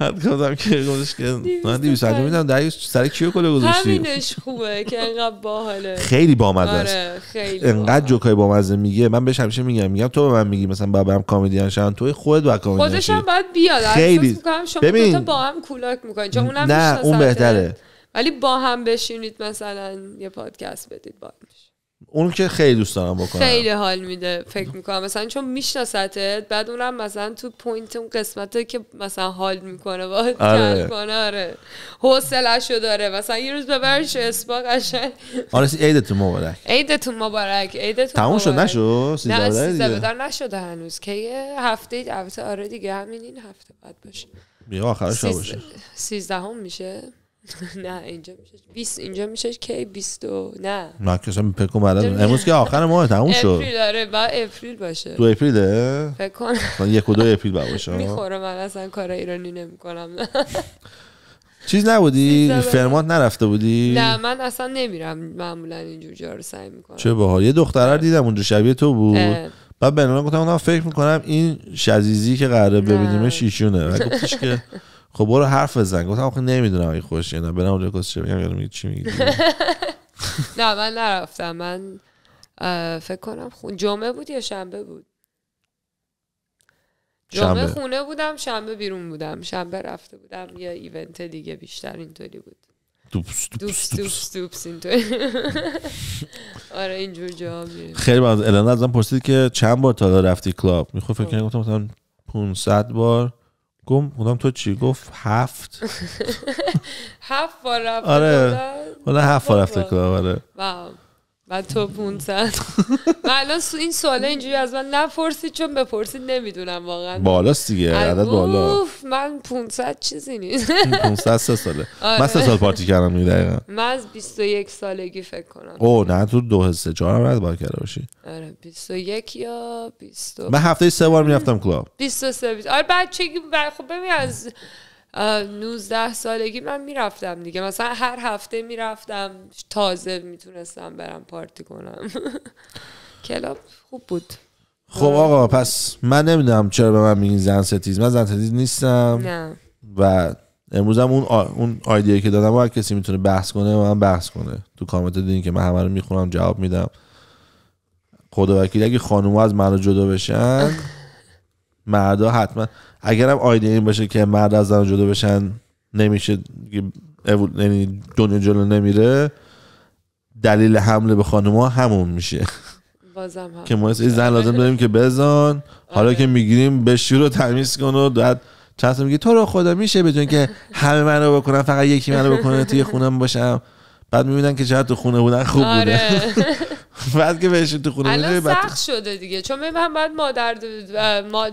حد کردم که گفتش که من 250 میدم در سر کیو کله گذاشتی همینش خوبه که انقدر باحاله خیلی بامزه است آره، خیلی انقدر جوکای بامزه میگه من بهش همیشه میگم میگم تو به من میگی مثلا باید برم کمدین شن تو خود با کمدین خودش هم باید بیاد خیلی شما ببین با هم کولاک میکنید چون اونم نه اون بهتره ولی با هم بشینید مثلا یه پادکست بدید باهاش اون که خیلی دوست دارم بکنم خیلی حال میده فکر میکنم مثلا چون میشناستت بعد اونم مثلا تو پوینت اون قسمته که مثلا حال میکنه با آره. کنه آره شو داره مثلا یه روز ببرش اسپا قشنگ آره عیدتون مبارک عیدتون مبارک عیدتون تموم شد نشد سیزده بدر نشده هنوز که هفته هفته آره دیگه همین این هفته بعد باشه بیا آخرش باشه 13 میشه <laughs> نه اینجا میشه 20 اینجا میشه کی 20 نه من که فکر بلد امروز که آخر ماه تموم شد اپریل داره با اپریل باشه تو ده فکر کنم یک و دو اپریل باشه میخورم من اصلا کار ایرانی نمیکنم <laughs> چیز نبودی فرمات نرفته بودی نه من اصلا نمیرم معمولا اینجور جا رو سعی میکنم چه باحال یه دختره دیدم اونجا شبیه تو بود بعد به گفتم فکر میکنم این شزیزی که قراره ببینیمش ایشونه و گفتش که <laughs> خب برو حرف بزن گفتم آخه نمیدونم اگه خوش برم اونجا کس چه بگم چی میگی <laughs> نه من نرفتم من فکر کنم جمعه بود یا شنبه بود جمعه خونه بودم شنبه بیرون بودم شنبه رفته بودم یا ایونت دیگه بیشتر اینطوری بود دوپس دوپس دوپس دوپس اینطوری <laughs> آره اینجور جا خیلی بعد الان ازم پرسید که چند بار تا رفتی کلاب میخوام فکر خب. کنم گفتم مثلا 500 بار گم اونم تو چی گفت هفت <laughs> هفت بار رفته آره حالا هفت بار رفته کنم آره و تو 500 حالا <laughs> این سوال اینجوری از من نپرسید چون بپرسید نمیدونم واقعا بالا دیگه عدد بالا من 500 چیزی نیست 500 سه ساله آره. من سه آره. سال پارتی کردم می دقیقا من از 21 سالگی فکر کنم او نه تو دو چهار هم بعد بار کرده باشی آره 21 یا 20 من هفته سه بار میرفتم کلاب 23 20 آره بچگی خب ببین از 19 سالگی من میرفتم دیگه مثلا هر هفته میرفتم تازه میتونستم برم پارتی کنم <laughs> کلاب خوب بود خب آقا پس من نمیدونم چرا به من میگین زن ستیز من زن ستیز نیستم و امروزم اون اون که دادم هر کسی میتونه بحث کنه و من بحث کنه تو کامنت دیدین که من همه رو میخونم جواب میدم خدا وکیل اگه خانوم از من رو جدا بشن مردا حتما اگرم آیده این باشه که مرد از زن جدا بشن نمیشه یعنی دنیا جلو نمیره دلیل حمله به خانوما همون میشه بازم که ما این زن لازم آره. داریم که بزن حالا آره. که میگیریم به رو تمیز کن و داد چند میگی تو رو خدا میشه بدون که همه من رو بکنن فقط یکی من رو بکنه توی خونم باشم بعد میبینن که چقدر تو خونه بودن خوب آره. بوده <laughs> بعد که بهش تو خونه الان سخت شده دیگه چون من بعد مادر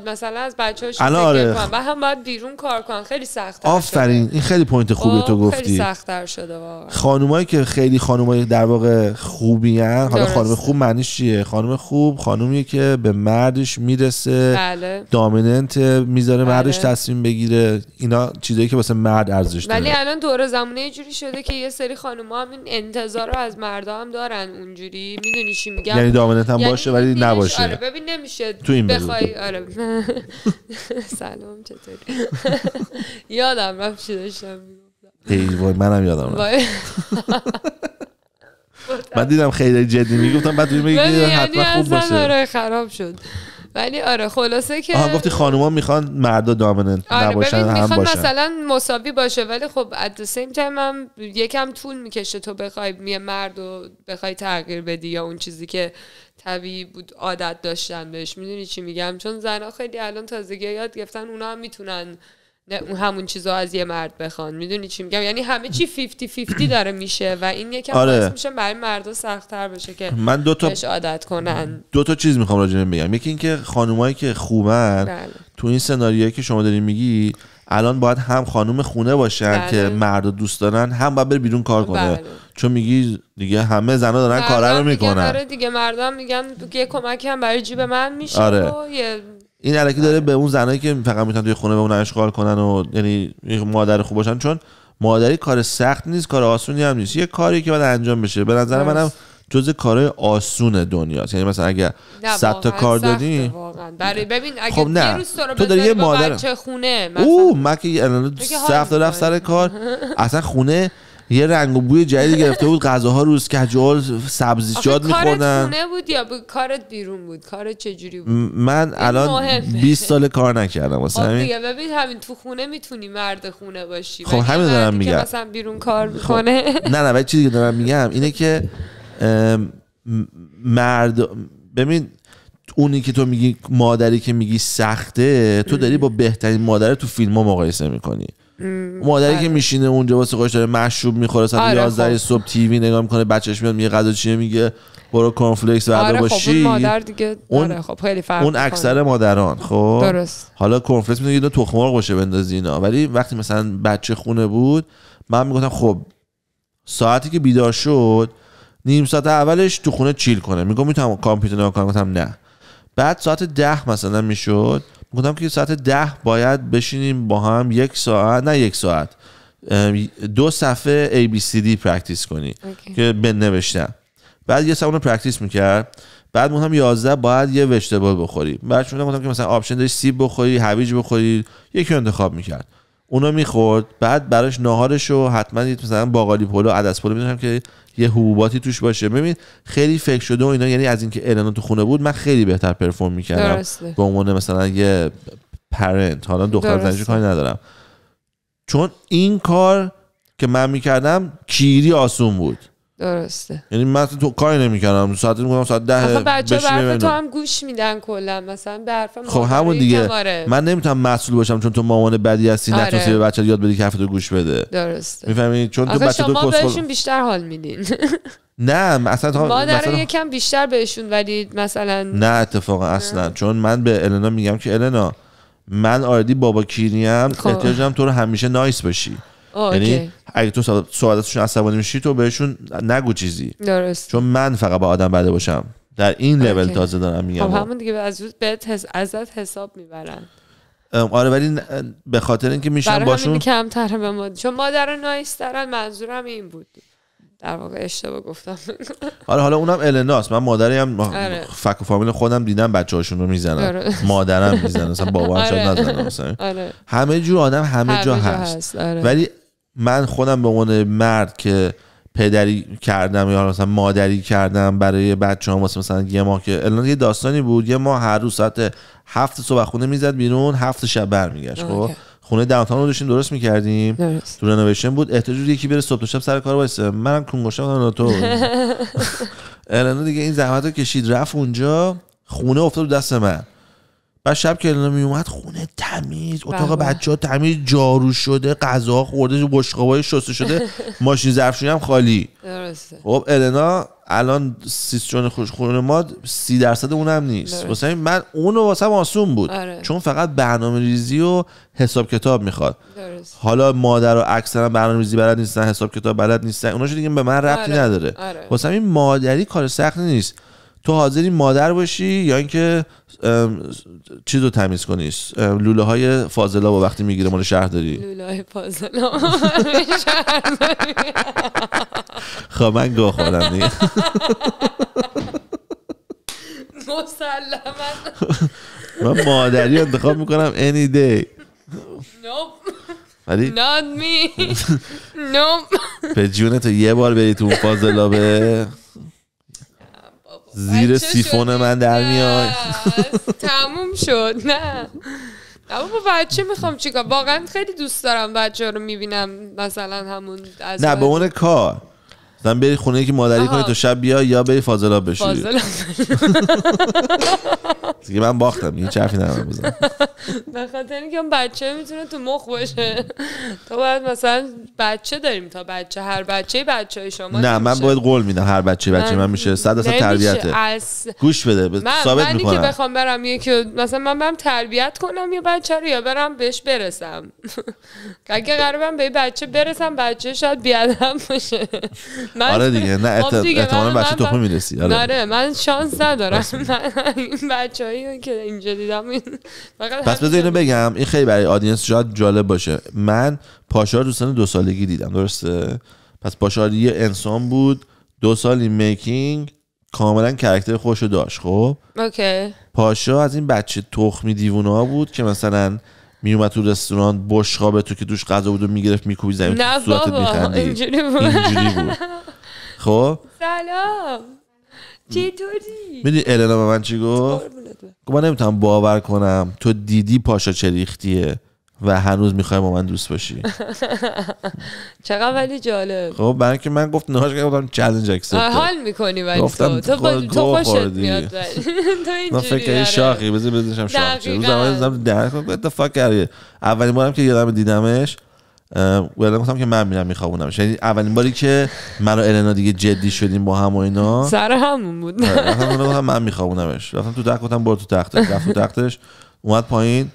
مثلا از بچه‌هاش الان آره. کنم بعد هم باید بیرون کار کن خیلی سخت آفرین این خیلی پوینت خوبی تو گفتی خیلی سخت‌تر شده واقعا خانومایی که خیلی خانومای در واقع خوبی حالا خانم خوب معنی چیه خانم خوب خانومیه که به مردش میرسه بله. دامیننت میذاره بله. مردش تصمیم بگیره اینا چیزایی که واسه مرد ارزش داره ولی الان دور زمونه جوری شده که یه سری خانوما همین این انتظار رو از مردا هم دارن اونجوری میدونی چی میگم یعنی دامنت هم یعنی باشه ولی نباشه آره ببین نمیشه تو این بخوای آره <laughs> سلام چطوری <laughs> یادم رفت چی داشتم میگفتم وای منم یادم رفت <laughs> من دیدم خیلی جدی میگفتم بعد دیدم حتما یعنی خوب باشه آره، خراب شد ولی آره خلاصه که گفتی خانوما میخوان مردا و آره نباشن هم مثلا مساوی باشه ولی خب the سیم هم یکم طول میکشه تو بخوای میه مرد و بخوای تغییر بدی یا اون چیزی که طبیعی بود عادت داشتن بهش میدونی چی میگم چون زنها خیلی الان تازگی یاد گرفتن اونا هم میتونن همون چیزا از یه مرد بخوان میدونی چی میگم یعنی همه چی 50 50 داره میشه و این یکم آره. میشه برای مردا تر بشه که من دو تا عادت کنن دو تا چیز میخوام راجع بگم یکی اینکه خانمایی که خوبن بله. تو این سناریویی که شما داری میگی الان باید هم خانم خونه باشن بله. که مردا دوست دارن هم باید بره بیرون کار کنه بله. چون میگی دیگه همه زنا دارن کارا رو میکنن دیگه, آره دیگه مردم میگن یه کمکی هم برای جیب من میشه آره. و یه این علکی داره بله. به اون زنایی که فقط میتونن توی خونه به اشغال کنن و یعنی مادر خوب باشن چون مادری کار سخت نیست کار آسونی هم نیست یه کاری که باید انجام بشه به نظر منم جز کارهای آسون دنیاست یعنی مثلا اگر 100 تا کار دادی برای ببین اگه خب نه تو داری یه مادر خونه مثلا. اوه من رفت سر کار اصلا خونه یه رنگ و بوی جدیدی گرفته بود غذاها روز اسکجول سبزیجات کارت خونه بود یا کارت بیرون بود کارت چجوری بود من الان 20 سال کار نکردم واسه خب همین دیگه ببین همین تو خونه میتونی مرد خونه باشی خب همین دارم میگم مثلا بیرون کار خب. میکنه نه نه ولی چیزی که دارم میگم اینه که مرد ببین اونی که تو میگی مادری که میگی سخته تو داری با بهترین مادر تو فیلم ها مقایسه میکنی مادری که بله. میشینه اونجا واسه خودش داره مشروب میخوره ساعت 11 آره، خب. صبح تیوی نگاه میکنه بچهش میاد میگه غذا چیه میگه برو کانفلکس وعده آره خب، باشی اون مادر دیگه خب خیلی فرق اون اکثر مادران خب درست. حالا کانفلکس میتونه یه دو تخم مرغ باشه بندازی اینا ولی وقتی مثلا بچه خونه بود من میگفتم خب ساعتی که بیدار شد نیم ساعت اولش تو خونه چیل کنه میگم میتونم کامپیوتر نگاه کنم نه بعد ساعت ده مثلا میشد گفتم که ساعت ده باید بشینیم با هم یک ساعت نه یک ساعت دو صفحه ABCD پرکتیس کنی که بنوشتم بعد یه ساعت رو پرکتیس میکرد بعد مون هم باید یه وشتبال بخوری بعد شما گفتم که مثلا آپشن داری سیب بخوری هویج بخوری یکی انتخاب میکرد اونو میخورد بعد براش ناهارش رو حتما مثلا باقالی پلو عدس پلو میدونم که یه حبوباتی توش باشه ببین خیلی فکر شده و اینا یعنی از اینکه اعلان تو خونه بود من خیلی بهتر پرفورم میکردم به عنوان مثلا یه پرنت حالا دختر زنجی کاری ندارم چون این کار که من میکردم کیری آسون بود درسته یعنی من تو کاری نمیکنم ساعت میگم ساعت 10 بچه برف تو هم گوش میدن کلا مثلا خب همون دیگه من نمیتونم مسئول باشم چون تو مامان بدی هستی آره. نتونستی به بچه یاد بدی که تو گوش بده درسته میفهمی چون تو بچه شما بیشتر حال میدین <laughs> نه مثلا تا مادر مثلا... یکم بیشتر بهشون ولی مثلا نه اتفاقا اصلا چون من به النا میگم که النا من آردی بابا کیریم خب. احتیاجم تو رو همیشه نایس باشی یعنی اگه تو صحبتشون عصبانی میشی تو بهشون نگو چیزی درست چون من فقط با آدم بده باشم در این لول تازه دارم خب، میگم خب همون دیگه از بهت حس... ازت حساب میبرن آره ولی به خاطر اینکه میشن باشون کمتر به ما چون مادر نایس دارن منظورم این بود در واقع اشتباه گفتم <laughs> آره حالا اونم الناس من مادرم آره. فک و فامیل خودم دیدم بچه هاشون رو میزنن مادرم میزنن مثلا بابام <laughs> آره. آره. همه جور آدم همه, همه جا, هست. آره. ولی من خودم به عنوان مرد که پدری کردم یا مثلا مادری کردم برای بچه هم واسه مثلا یه ماه که الان یه داستانی بود یه ماه هر روز ساعت هفت صبح خونه میزد بیرون هفت شب برمیگشت خب خونه دانتان رو داشتیم درست میکردیم تو رنویشن بود احتیاج بود یکی بره صبح تا شب سر کار وایسه منم کنگوشم تو <laughs> الان دیگه این زحمت رو کشید رفت اونجا خونه افتاد دست من و شب که الان میومد خونه تمیز اتاق بله. بچه ها تمیز جارو شده غذا خورده بشقابای شسته شده <laughs> ماشین ظرفشویی هم خالی درسته خب النا الان سیستون خونه ما سی درصد اونم نیست واسه من اونو واسه آسون بود آره. چون فقط برنامه ریزی و حساب کتاب میخواد درست. حالا مادر و اکثرا برنامه ریزی بلد نیستن حساب کتاب بلد نیستن اونا دیگه به من ربطی آره. نداره آره. واسه این مادری کار سختی نیست تو حاضری مادر باشی یا اینکه چیز رو تمیز کنی لوله های فاضلا با وقتی میگیره مال شهر داری لوله های <laughs> <laughs> خب من گاه خوردم نیست <laughs> مسلما من مادری انتخاب میکنم any day ولی not me نو به جون یه بار بری تو اون به زیر سیفون من در میاد. تموم شد نه اما با بچه میخوام چیکار واقعا خیلی دوست دارم بچه رو میبینم مثلا همون از نه به اون کار مثلا بری خونه که مادری کنی تو شب بیا یا بری فاضلا بشوری <laughs> دیگه من باختم یه چرفی نرم بزن <laughs> به خاطر اینکه اون بچه میتونه تو مخ باشه تو باید مثلا بچه داریم تا بچه هر بچه بچه شما نه من باید قول میدم هر بچه بچه من میشه صد اصلا تربیته گوش بده ثابت میکنم من بخوام برم یکی مثلا من برم تربیت کنم یه بچه رو یا برم بهش برسم <laughs> اگه قرارم به بچه برسم بچه شاید بیادم باشه آره من دیگه نه خب احتمالا بچه تخمه میرسی آره. آره. من شانس ندارم <laughs> این بچه که اینجا دیدم پس بذار بگم این خیلی برای آدینس شاید جالب باشه من پاشا دوستان دو سالگی دیدم درسته پس پاشا یه انسان بود دو سالی میکینگ کاملا کرکتر خوش داشت خب اوکی. پاشا از این بچه تخمی دیوونه ها بود که مثلا میومد تو رستوران بشقابه تو که دوش غذا بود و میگرفت میکوبی زمین نه بابا اینجوری بود, اینجوری بود. خب سلام چطوری میدونی النا به من چی گفت گفت من نمیتونم باور کنم تو دیدی پاشا چریختیه و هنوز میخوای با من دوست باشی <laughs> چقدر ولی جالب خب برای که من گفت نهاش گفتم چلنج اکسپت حال میکنی ولی گفتم تو تو خوشت میاد <laughs> تو <laughs> اینجوری فکر آره. شاخی بذار بذارم شاخ روز اول درک کنم اتفاق کرد اولین بارم که یادم دیدمش ولی گفتم که من میرم میخوابونمش یعنی اولین باری که من و النا دیگه جدی شدیم با هم و اینا سر همون بود آره، رفتم من میخوابونمش رفتم تو تخت گفتم برو تو تختش رفت تو تختش اومد پایین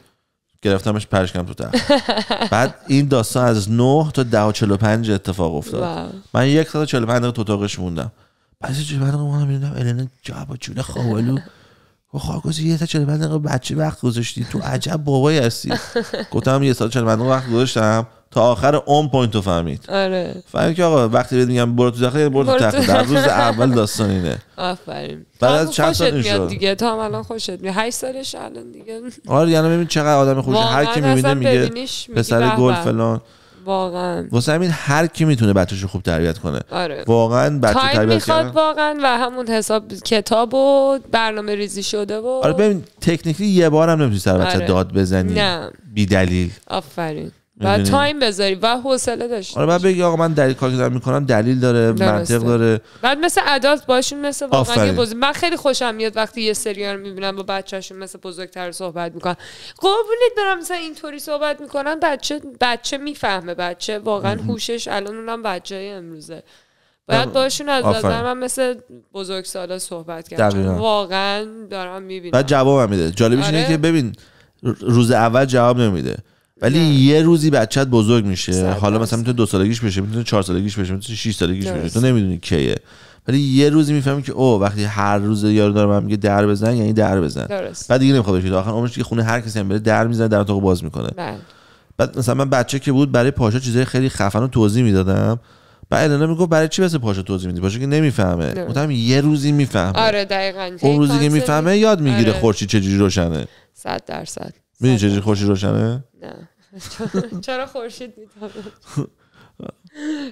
گرفتمش پرشکم تو تخت بعد این داستان از 9 تا 10 و 45 اتفاق افتاد من یک ساعت و 45 دقیقه تو اتاقش موندم بعد چه بعد اومدم میدونم النا جواب جون خوالو خاکوزی یه تا چلمند دقیقه بچه وقت گذاشتی تو عجب بابایی هستی گفتم یه سال چلمند وقت گذاشتم تا آخر اون پوینت رو فهمید آره فهمید که آقا وقتی بهت میگم برو تو داخل یعنی برو تو تخت در روز اول داستان اینه آفرین بعد از چند سال دیگه تا الان خوشت میاد 8 سالش الان دیگه آره یعنی ببین چقدر آدم خوشه هر کی میبینه میگه پسر گل فلان واقعا واسه همین هر کی میتونه بچه‌شو خوب تربیت کنه آره. واقعا بچه تربیت میخواد واقعا و همون حساب کتاب و برنامه ریزی شده و آره ببین تکنیکلی یه بارم نمیتونی سر بچه آره. داد بزنی نه بی دلیل آفرین و تایم بذاری و حوصله داشته آره بعد بگی آقا من دلیل کاری دارم میکنم دلیل داره منطق داره بعد مثل ادالت باشین مثل واقعا بزرگ من خیلی خوشم میاد وقتی یه سریال میبینم با بچه‌شون مثل بزرگتر صحبت میکنن قبولید برم مثلا اینطوری صحبت میکنن بچه بچه میفهمه بچه واقعا هوشش الان اونم بچه امروزه باید باشون از نظر من مثل بزرگ صحبت کرد واقعا دارم میبینم بعد جواب میده جالبیش آره؟ اینه که ببین روز اول جواب نمیده ولی نه. یه روزی بچت بزرگ میشه حالا مثلا میتونه دو سالگیش بشه میتونه چهار سالگیش بشه میتونه 6 سالگیش بشه تو نمیدونی کیه ولی یه روزی میفهمی که او وقتی هر روز یارو داره من میگه در بزن یعنی در بزن درست. بعد دیگه نمیخواد بشه آخر عمرش که خونه هر کسی هم بره در میزنه در اتاقو باز میکنه نه. بله. بعد مثلا من بچه که بود برای پاشا چیزای خیلی خفن رو توضیح میدادم بعد الان میگه برای چی واسه پاشا توضیح میدی پاشا که نمیفهمه گفتم یه روزی میفهمه آره دقیقاً اون یعنی روزی که میفهمه یاد میگیره آره. خورشید چجوری روشنه 100 درصد میدونی چجوری خورشید روشنه نه <laughs> چرا خورشید میتابه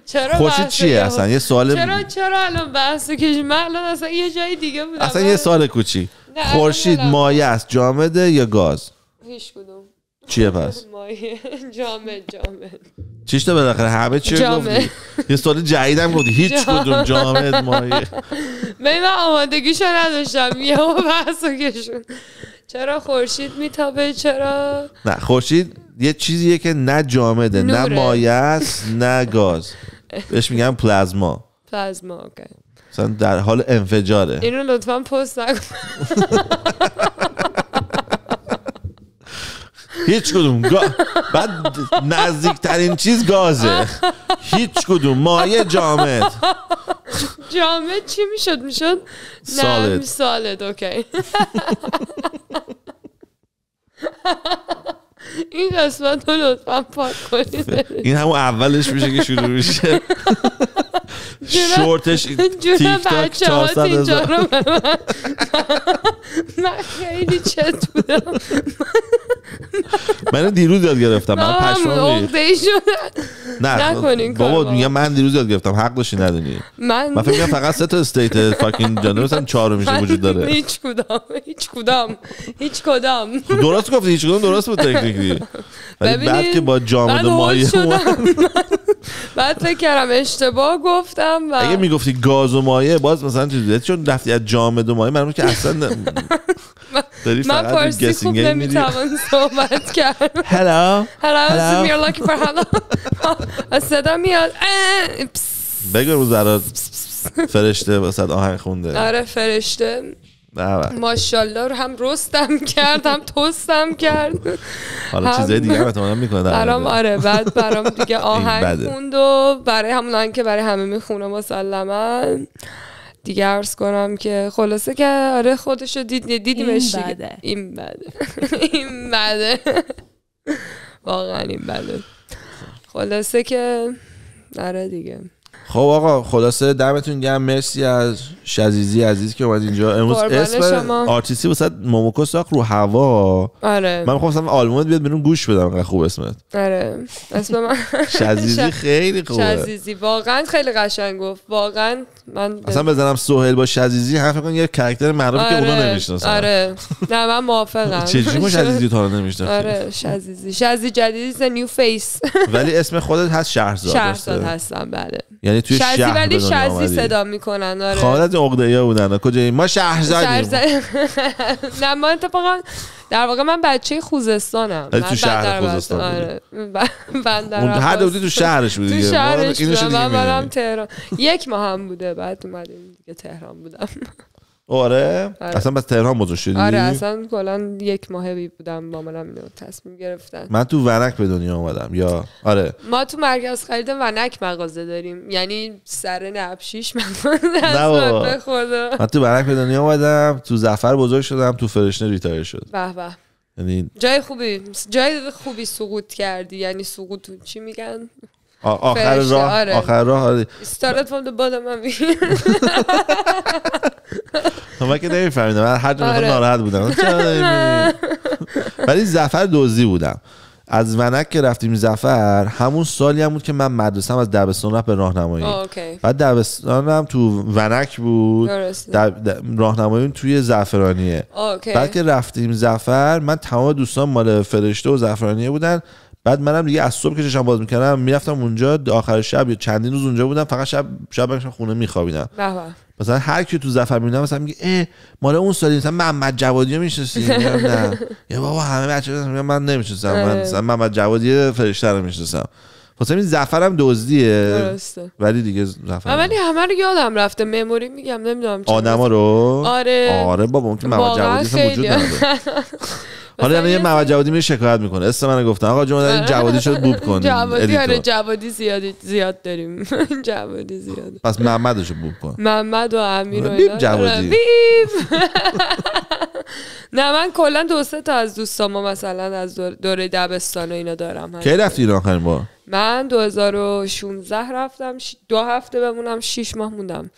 چرا خورشید چیه اصلا یه سوال چرا چرا الان بحث کشی من الان اصلا یه جای دیگه بودم اصلا یه آره. سوال کوچی خورشید مایه است جامده یا گاز هیچ کدوم چیه پس <laughs> مایه جامد جامد چیش تو بالاخره همه چی گفتی یه سوال جدیدم گفتی هیچ کدوم جامد مایه <laughs> من آمادگیشو نداشتم یهو بحثو کشون چرا خورشید میتابه چرا نه خورشید یه چیزیه که نه جامده نه مایه است نه گاز بهش میگن پلازما پلازما اوکی در حال انفجاره اینو لطفا پست نکن <laughs> هیچ کدوم گا... بعد نزدیکترین چیز گازه هیچ کدوم مایه جامد جامد چی میشد میشد سالد سالد اوکی <laughs> این قسمت رو لطفا پاک کنید این همون اولش میشه که شروع میشه شورتش تیک تاک 400 هزار من خیلی چت بودم من دیروز یاد گرفتم من پشمام نه نکنین بابا میگم من دیروز یاد گرفتم حق داشتی ندونی من من فکر فقط سه تا استیت فاکین جانرس هم چهار میشه وجود داره هیچ کدام هیچ کدام هیچ کدام درست گفتی هیچ کدام درست بود تکنیک <laughs> ولی بعد که با جامد مایه <laughs> بعد فکر کردم اشتباه گفتم و اگه میگفتی گاز و مایه باز مثلا چیزی چون رفتی از جامد و مایه من که اصلا <laughs> داری من پارسی خوب نمیتوان صحبت کرد هلا هلا میار لاکی فر هلا از صدا میاد بگو روز فرشته واسه آهنگ خونده آره فرشته ماشاءالله رو هم رستم کرد هم توستم کرد حالا چیزای دیگه هم میکنه برام آره بعد برام دیگه <laughs> آهنگ خوند و برای همون آهنگ که برای همه میخونه مسلما دیگه ارز کنم که خلاصه که آره خودشو دید دیدیمش این بده این بده <laughs> این بده <laughs> واقعا این بده خلاصه که آره دیگه خب آقا خلاصه دمتون گرم مرسی از شزیزی عزیز که اومد اینجا امروز اسم آرتیستی وسط موموکو ساخت رو هوا آره من خواستم آلمان بیاد بیرون گوش بدم انقدر خوب اسمت آره من شزیزی <laughs> خیلی خوبه شزیزی واقعا خیلی قشنگ گفت واقعا من اصلا بزنم سهیل با شزیزی هم فکر یه کاراکتر معروفی آره، که اونا آره، نمیشناسن آره نه من موافقم چجوری مش شزیزی تو رو <laughs> آره شزیزی شزی جدیدی نیو فیس <laughs> ولی اسم خودت هست شهرزاد شهرزاد هستم بله یعنی توی شهر شزی ولی شزی صدا میکنن آره خالد عقده‌ای بودن کجا ما شهرزادیم <laughs> نه من ما اتفاقا در واقع من بچه خوزستانم من تو شهر خوزستان بودم. آره. اون هر تو شهرش بودی تو شهرش من برم تهران یک ماه هم بوده بعد اومدیم دیگه تهران بودم آره. آره؟, اصلا بس تهران بزرگ شدی آره اصلا کلا یک ماه بودم با منم تصمیم گرفتن من تو ونک به دنیا اومدم یا آره ما تو مرکز خرید ونک مغازه داریم یعنی سر نبشیش من <laughs> خدا من تو ونک به دنیا اومدم تو زفر بزرگ شدم تو فرشنه ریتایر شد به به یعنی جای خوبی جای خوبی سقوط کردی یعنی سقوط چی میگن آخر راه آره. آخر راه آره. استارت فام بادم من <laughs> من که نمیفهمیدم من هر جمعه آره. ناراحت بودم <laughs> ولی زفر دوزی بودم از ونک که رفتیم زفر همون سالی هم بود که من مدرسم از دبستان رفت به راهنمایی بعد دبستانم تو ونک بود راهنمایی توی زعفرانیه بعد که رفتیم زفر من تمام دوستان مال فرشته و زعفرانیه بودن بعد منم دیگه از صبح که چشم باز میکردم میرفتم اونجا آخر شب یا چندین روز اونجا بودم فقط شب شب برشم خونه میخوابیدم مثلا هر کی تو زفر میبینم مثلا میگه اه مال اون سالی مثلا محمد جوادی رو میشناسی نه <laughs> یا بابا همه بچه‌ها من نمیشناسم من آره. مثلا محمد جوادی فرشته رو میشناسم واسه این زفرم دزدیه ولی دیگه زفر ولی همه رو یادم رفته مموری میگم نمیدونم آدما رو آره آره بابا اون که محمد جوادی وجود نداره <laughs> حالا یعنی یه محمد جوادی میره شکایت میکنه اسم من گفتن آقا جون این جوادی شد بوب کن جوادی آره جوادی زیاد زیاد داریم <laughs> جوادی زیاد پس محمدشو بوب کن محمد و امیر و بیب جوادی <laughs> نه من کلا دو سه تا از دوستام مثلا از دوره دبستان و اینا دارم کی رفتی ایران آخرین بار من 2016 رفتم دو هفته بمونم شیش ماه موندم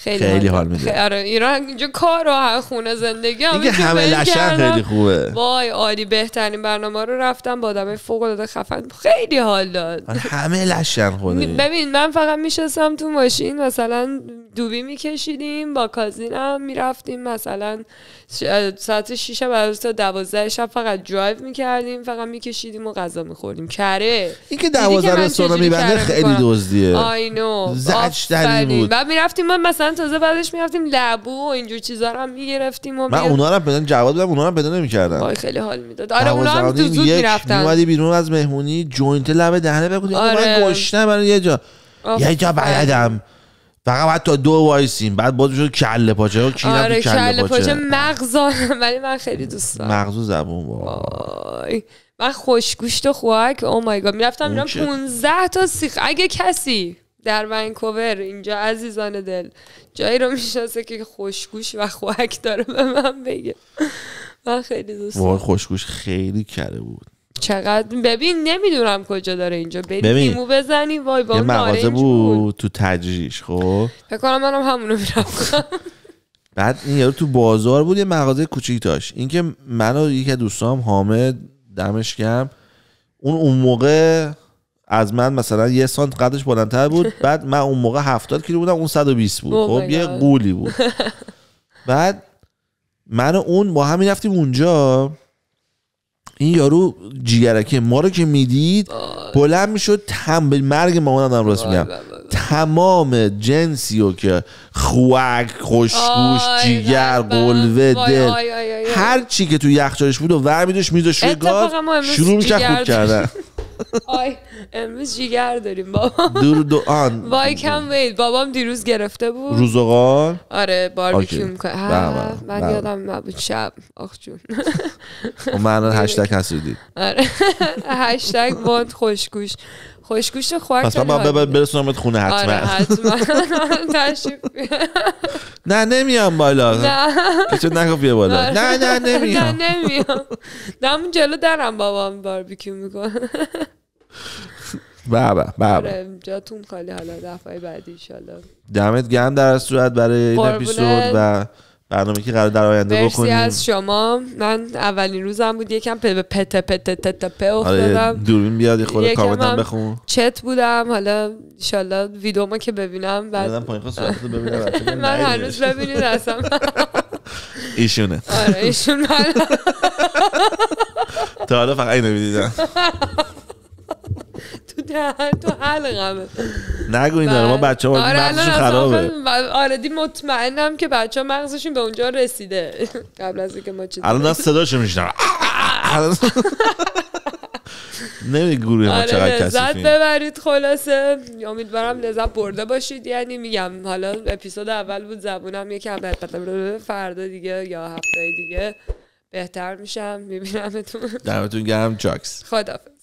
خیلی, خیلی حال میده آره ایران اینجا کار و خونه زندگی هم همه لشن خیلی خوبه وای عالی بهترین برنامه رو رفتم با آدم فوق العاده خفن خیلی حال داد آره، همه لشن خوده ببین من فقط میشستم تو ماشین مثلا دوبی میکشیدیم با کازینم میرفتیم مثلا ساعت 6 بعد تا 12 شب فقط درایو میکردیم فقط میکشیدیم و غذا میخوردیم کره اینکه 12 رو میبنده خیلی دزدیه آینو زجتنی بود بعد میرفتیم ما مثلا مثلا تازه بعدش میافتیم لبو و اینجور چیزا رو هم میگرفتیم و من اونا رو هم بدن جواد بدم اونا رو هم بدن نمیکردن وای خیلی حال میداد آره اونا هم زود میرفتن اومدی بیرون از مهمونی جوینت لب دهنه بگو آره. من گشتم من یه جا یه جا بلدم فقط بعد تا دو وایسیم بعد باز شد کله پاچه و خب، کینم آره کله پاچه مغزا <laughs> ولی من خیلی دوست دارم مغز و زبون وای من خوشگوشت و خواک او مای گاد میرفتم میرم 15 تا سیخ اگه کسی در ونکوور اینجا عزیزان دل جایی رو میشناسه که خوشگوش و خوک داره به من بگه من خیلی دوست وای خوشگوش خیلی کره بود چقدر ببین نمیدونم کجا داره اینجا ببین مو بزنی وای با یه مغازه بود. تو تجریش خب فکر کنم منم همونو میرم بعد این یارو تو بازار بود یه مغازه کوچیک داشت اینکه منو یکی از دوستام حامد دمشقم اون اون موقع از من مثلا یه سانت قدش بلندتر بود <laughs> بعد من اون موقع هفتاد کیلو بودم اون 120 بود oh خب یه قولی بود <laughs> بعد من و اون با همین رفتیم اونجا این یارو جیگرکه ما رو که میدید oh. بلند میشد تم به مرگ مامانم دارم راست میگم oh, تمام جنسی رو که خوک خوشگوش جیگر قلوه دل هر چی که تو یخچالش بود و ور میدوش میداشت گاز شروع میشه خود کردن آی امروز جیگر داریم بابا دور دو آن وای کم وید بابام دیروز گرفته بود روزگار آره باربیکیو میکنه بله، بله، من بله. یادم نبود شب آخ جون خب، من <laughs> هشتگ حسودی آره <laughs> هشتگ باند خوشگوش خوشگوش و پس من باید برسونم خونه حتما آره حتما <laughs> نه نمیام بالا نه چون نگفت یه بالا آره. نه نه نمیام نه نمیام دمون جلو درم هم باربیکیو میکنه بابا بابا آره، جاتون خالی حالا دفعه بعدی انشالله دمت گرم در صورت برای این اپیزود و برنامه که قرار در آینده مرسی بکنیم مرسی از شما من اولین روزم بود یکم به پت پت پت پت آره دوربین بیاد خود هم بخون چت بودم حالا ان ویدیوما که ببینم بعد <laughs> من پایین خواستم ببینم من هنوز ببینید اصلا <laughs> ایشونه آره ایشون <laughs> تا حالا فقط اینو دیدم تو حل غمه نگو این ما بله. بچه ها آره، مغزشون خرابه آره، دی مطمئنم که بچه ها مغزشون به اونجا رسیده <laughs> قبل از اینکه ما چیز الان صداشو میشنم نمی گروه ما چقدر لذت ببرید خلاصه امیدوارم لذت برده باشید یعنی میگم حالا اپیزود اول بود زبونم یکم فردا دیگه یا هفته دیگه بهتر میشم میبینمتون دمتون گرم جاکس خدافظ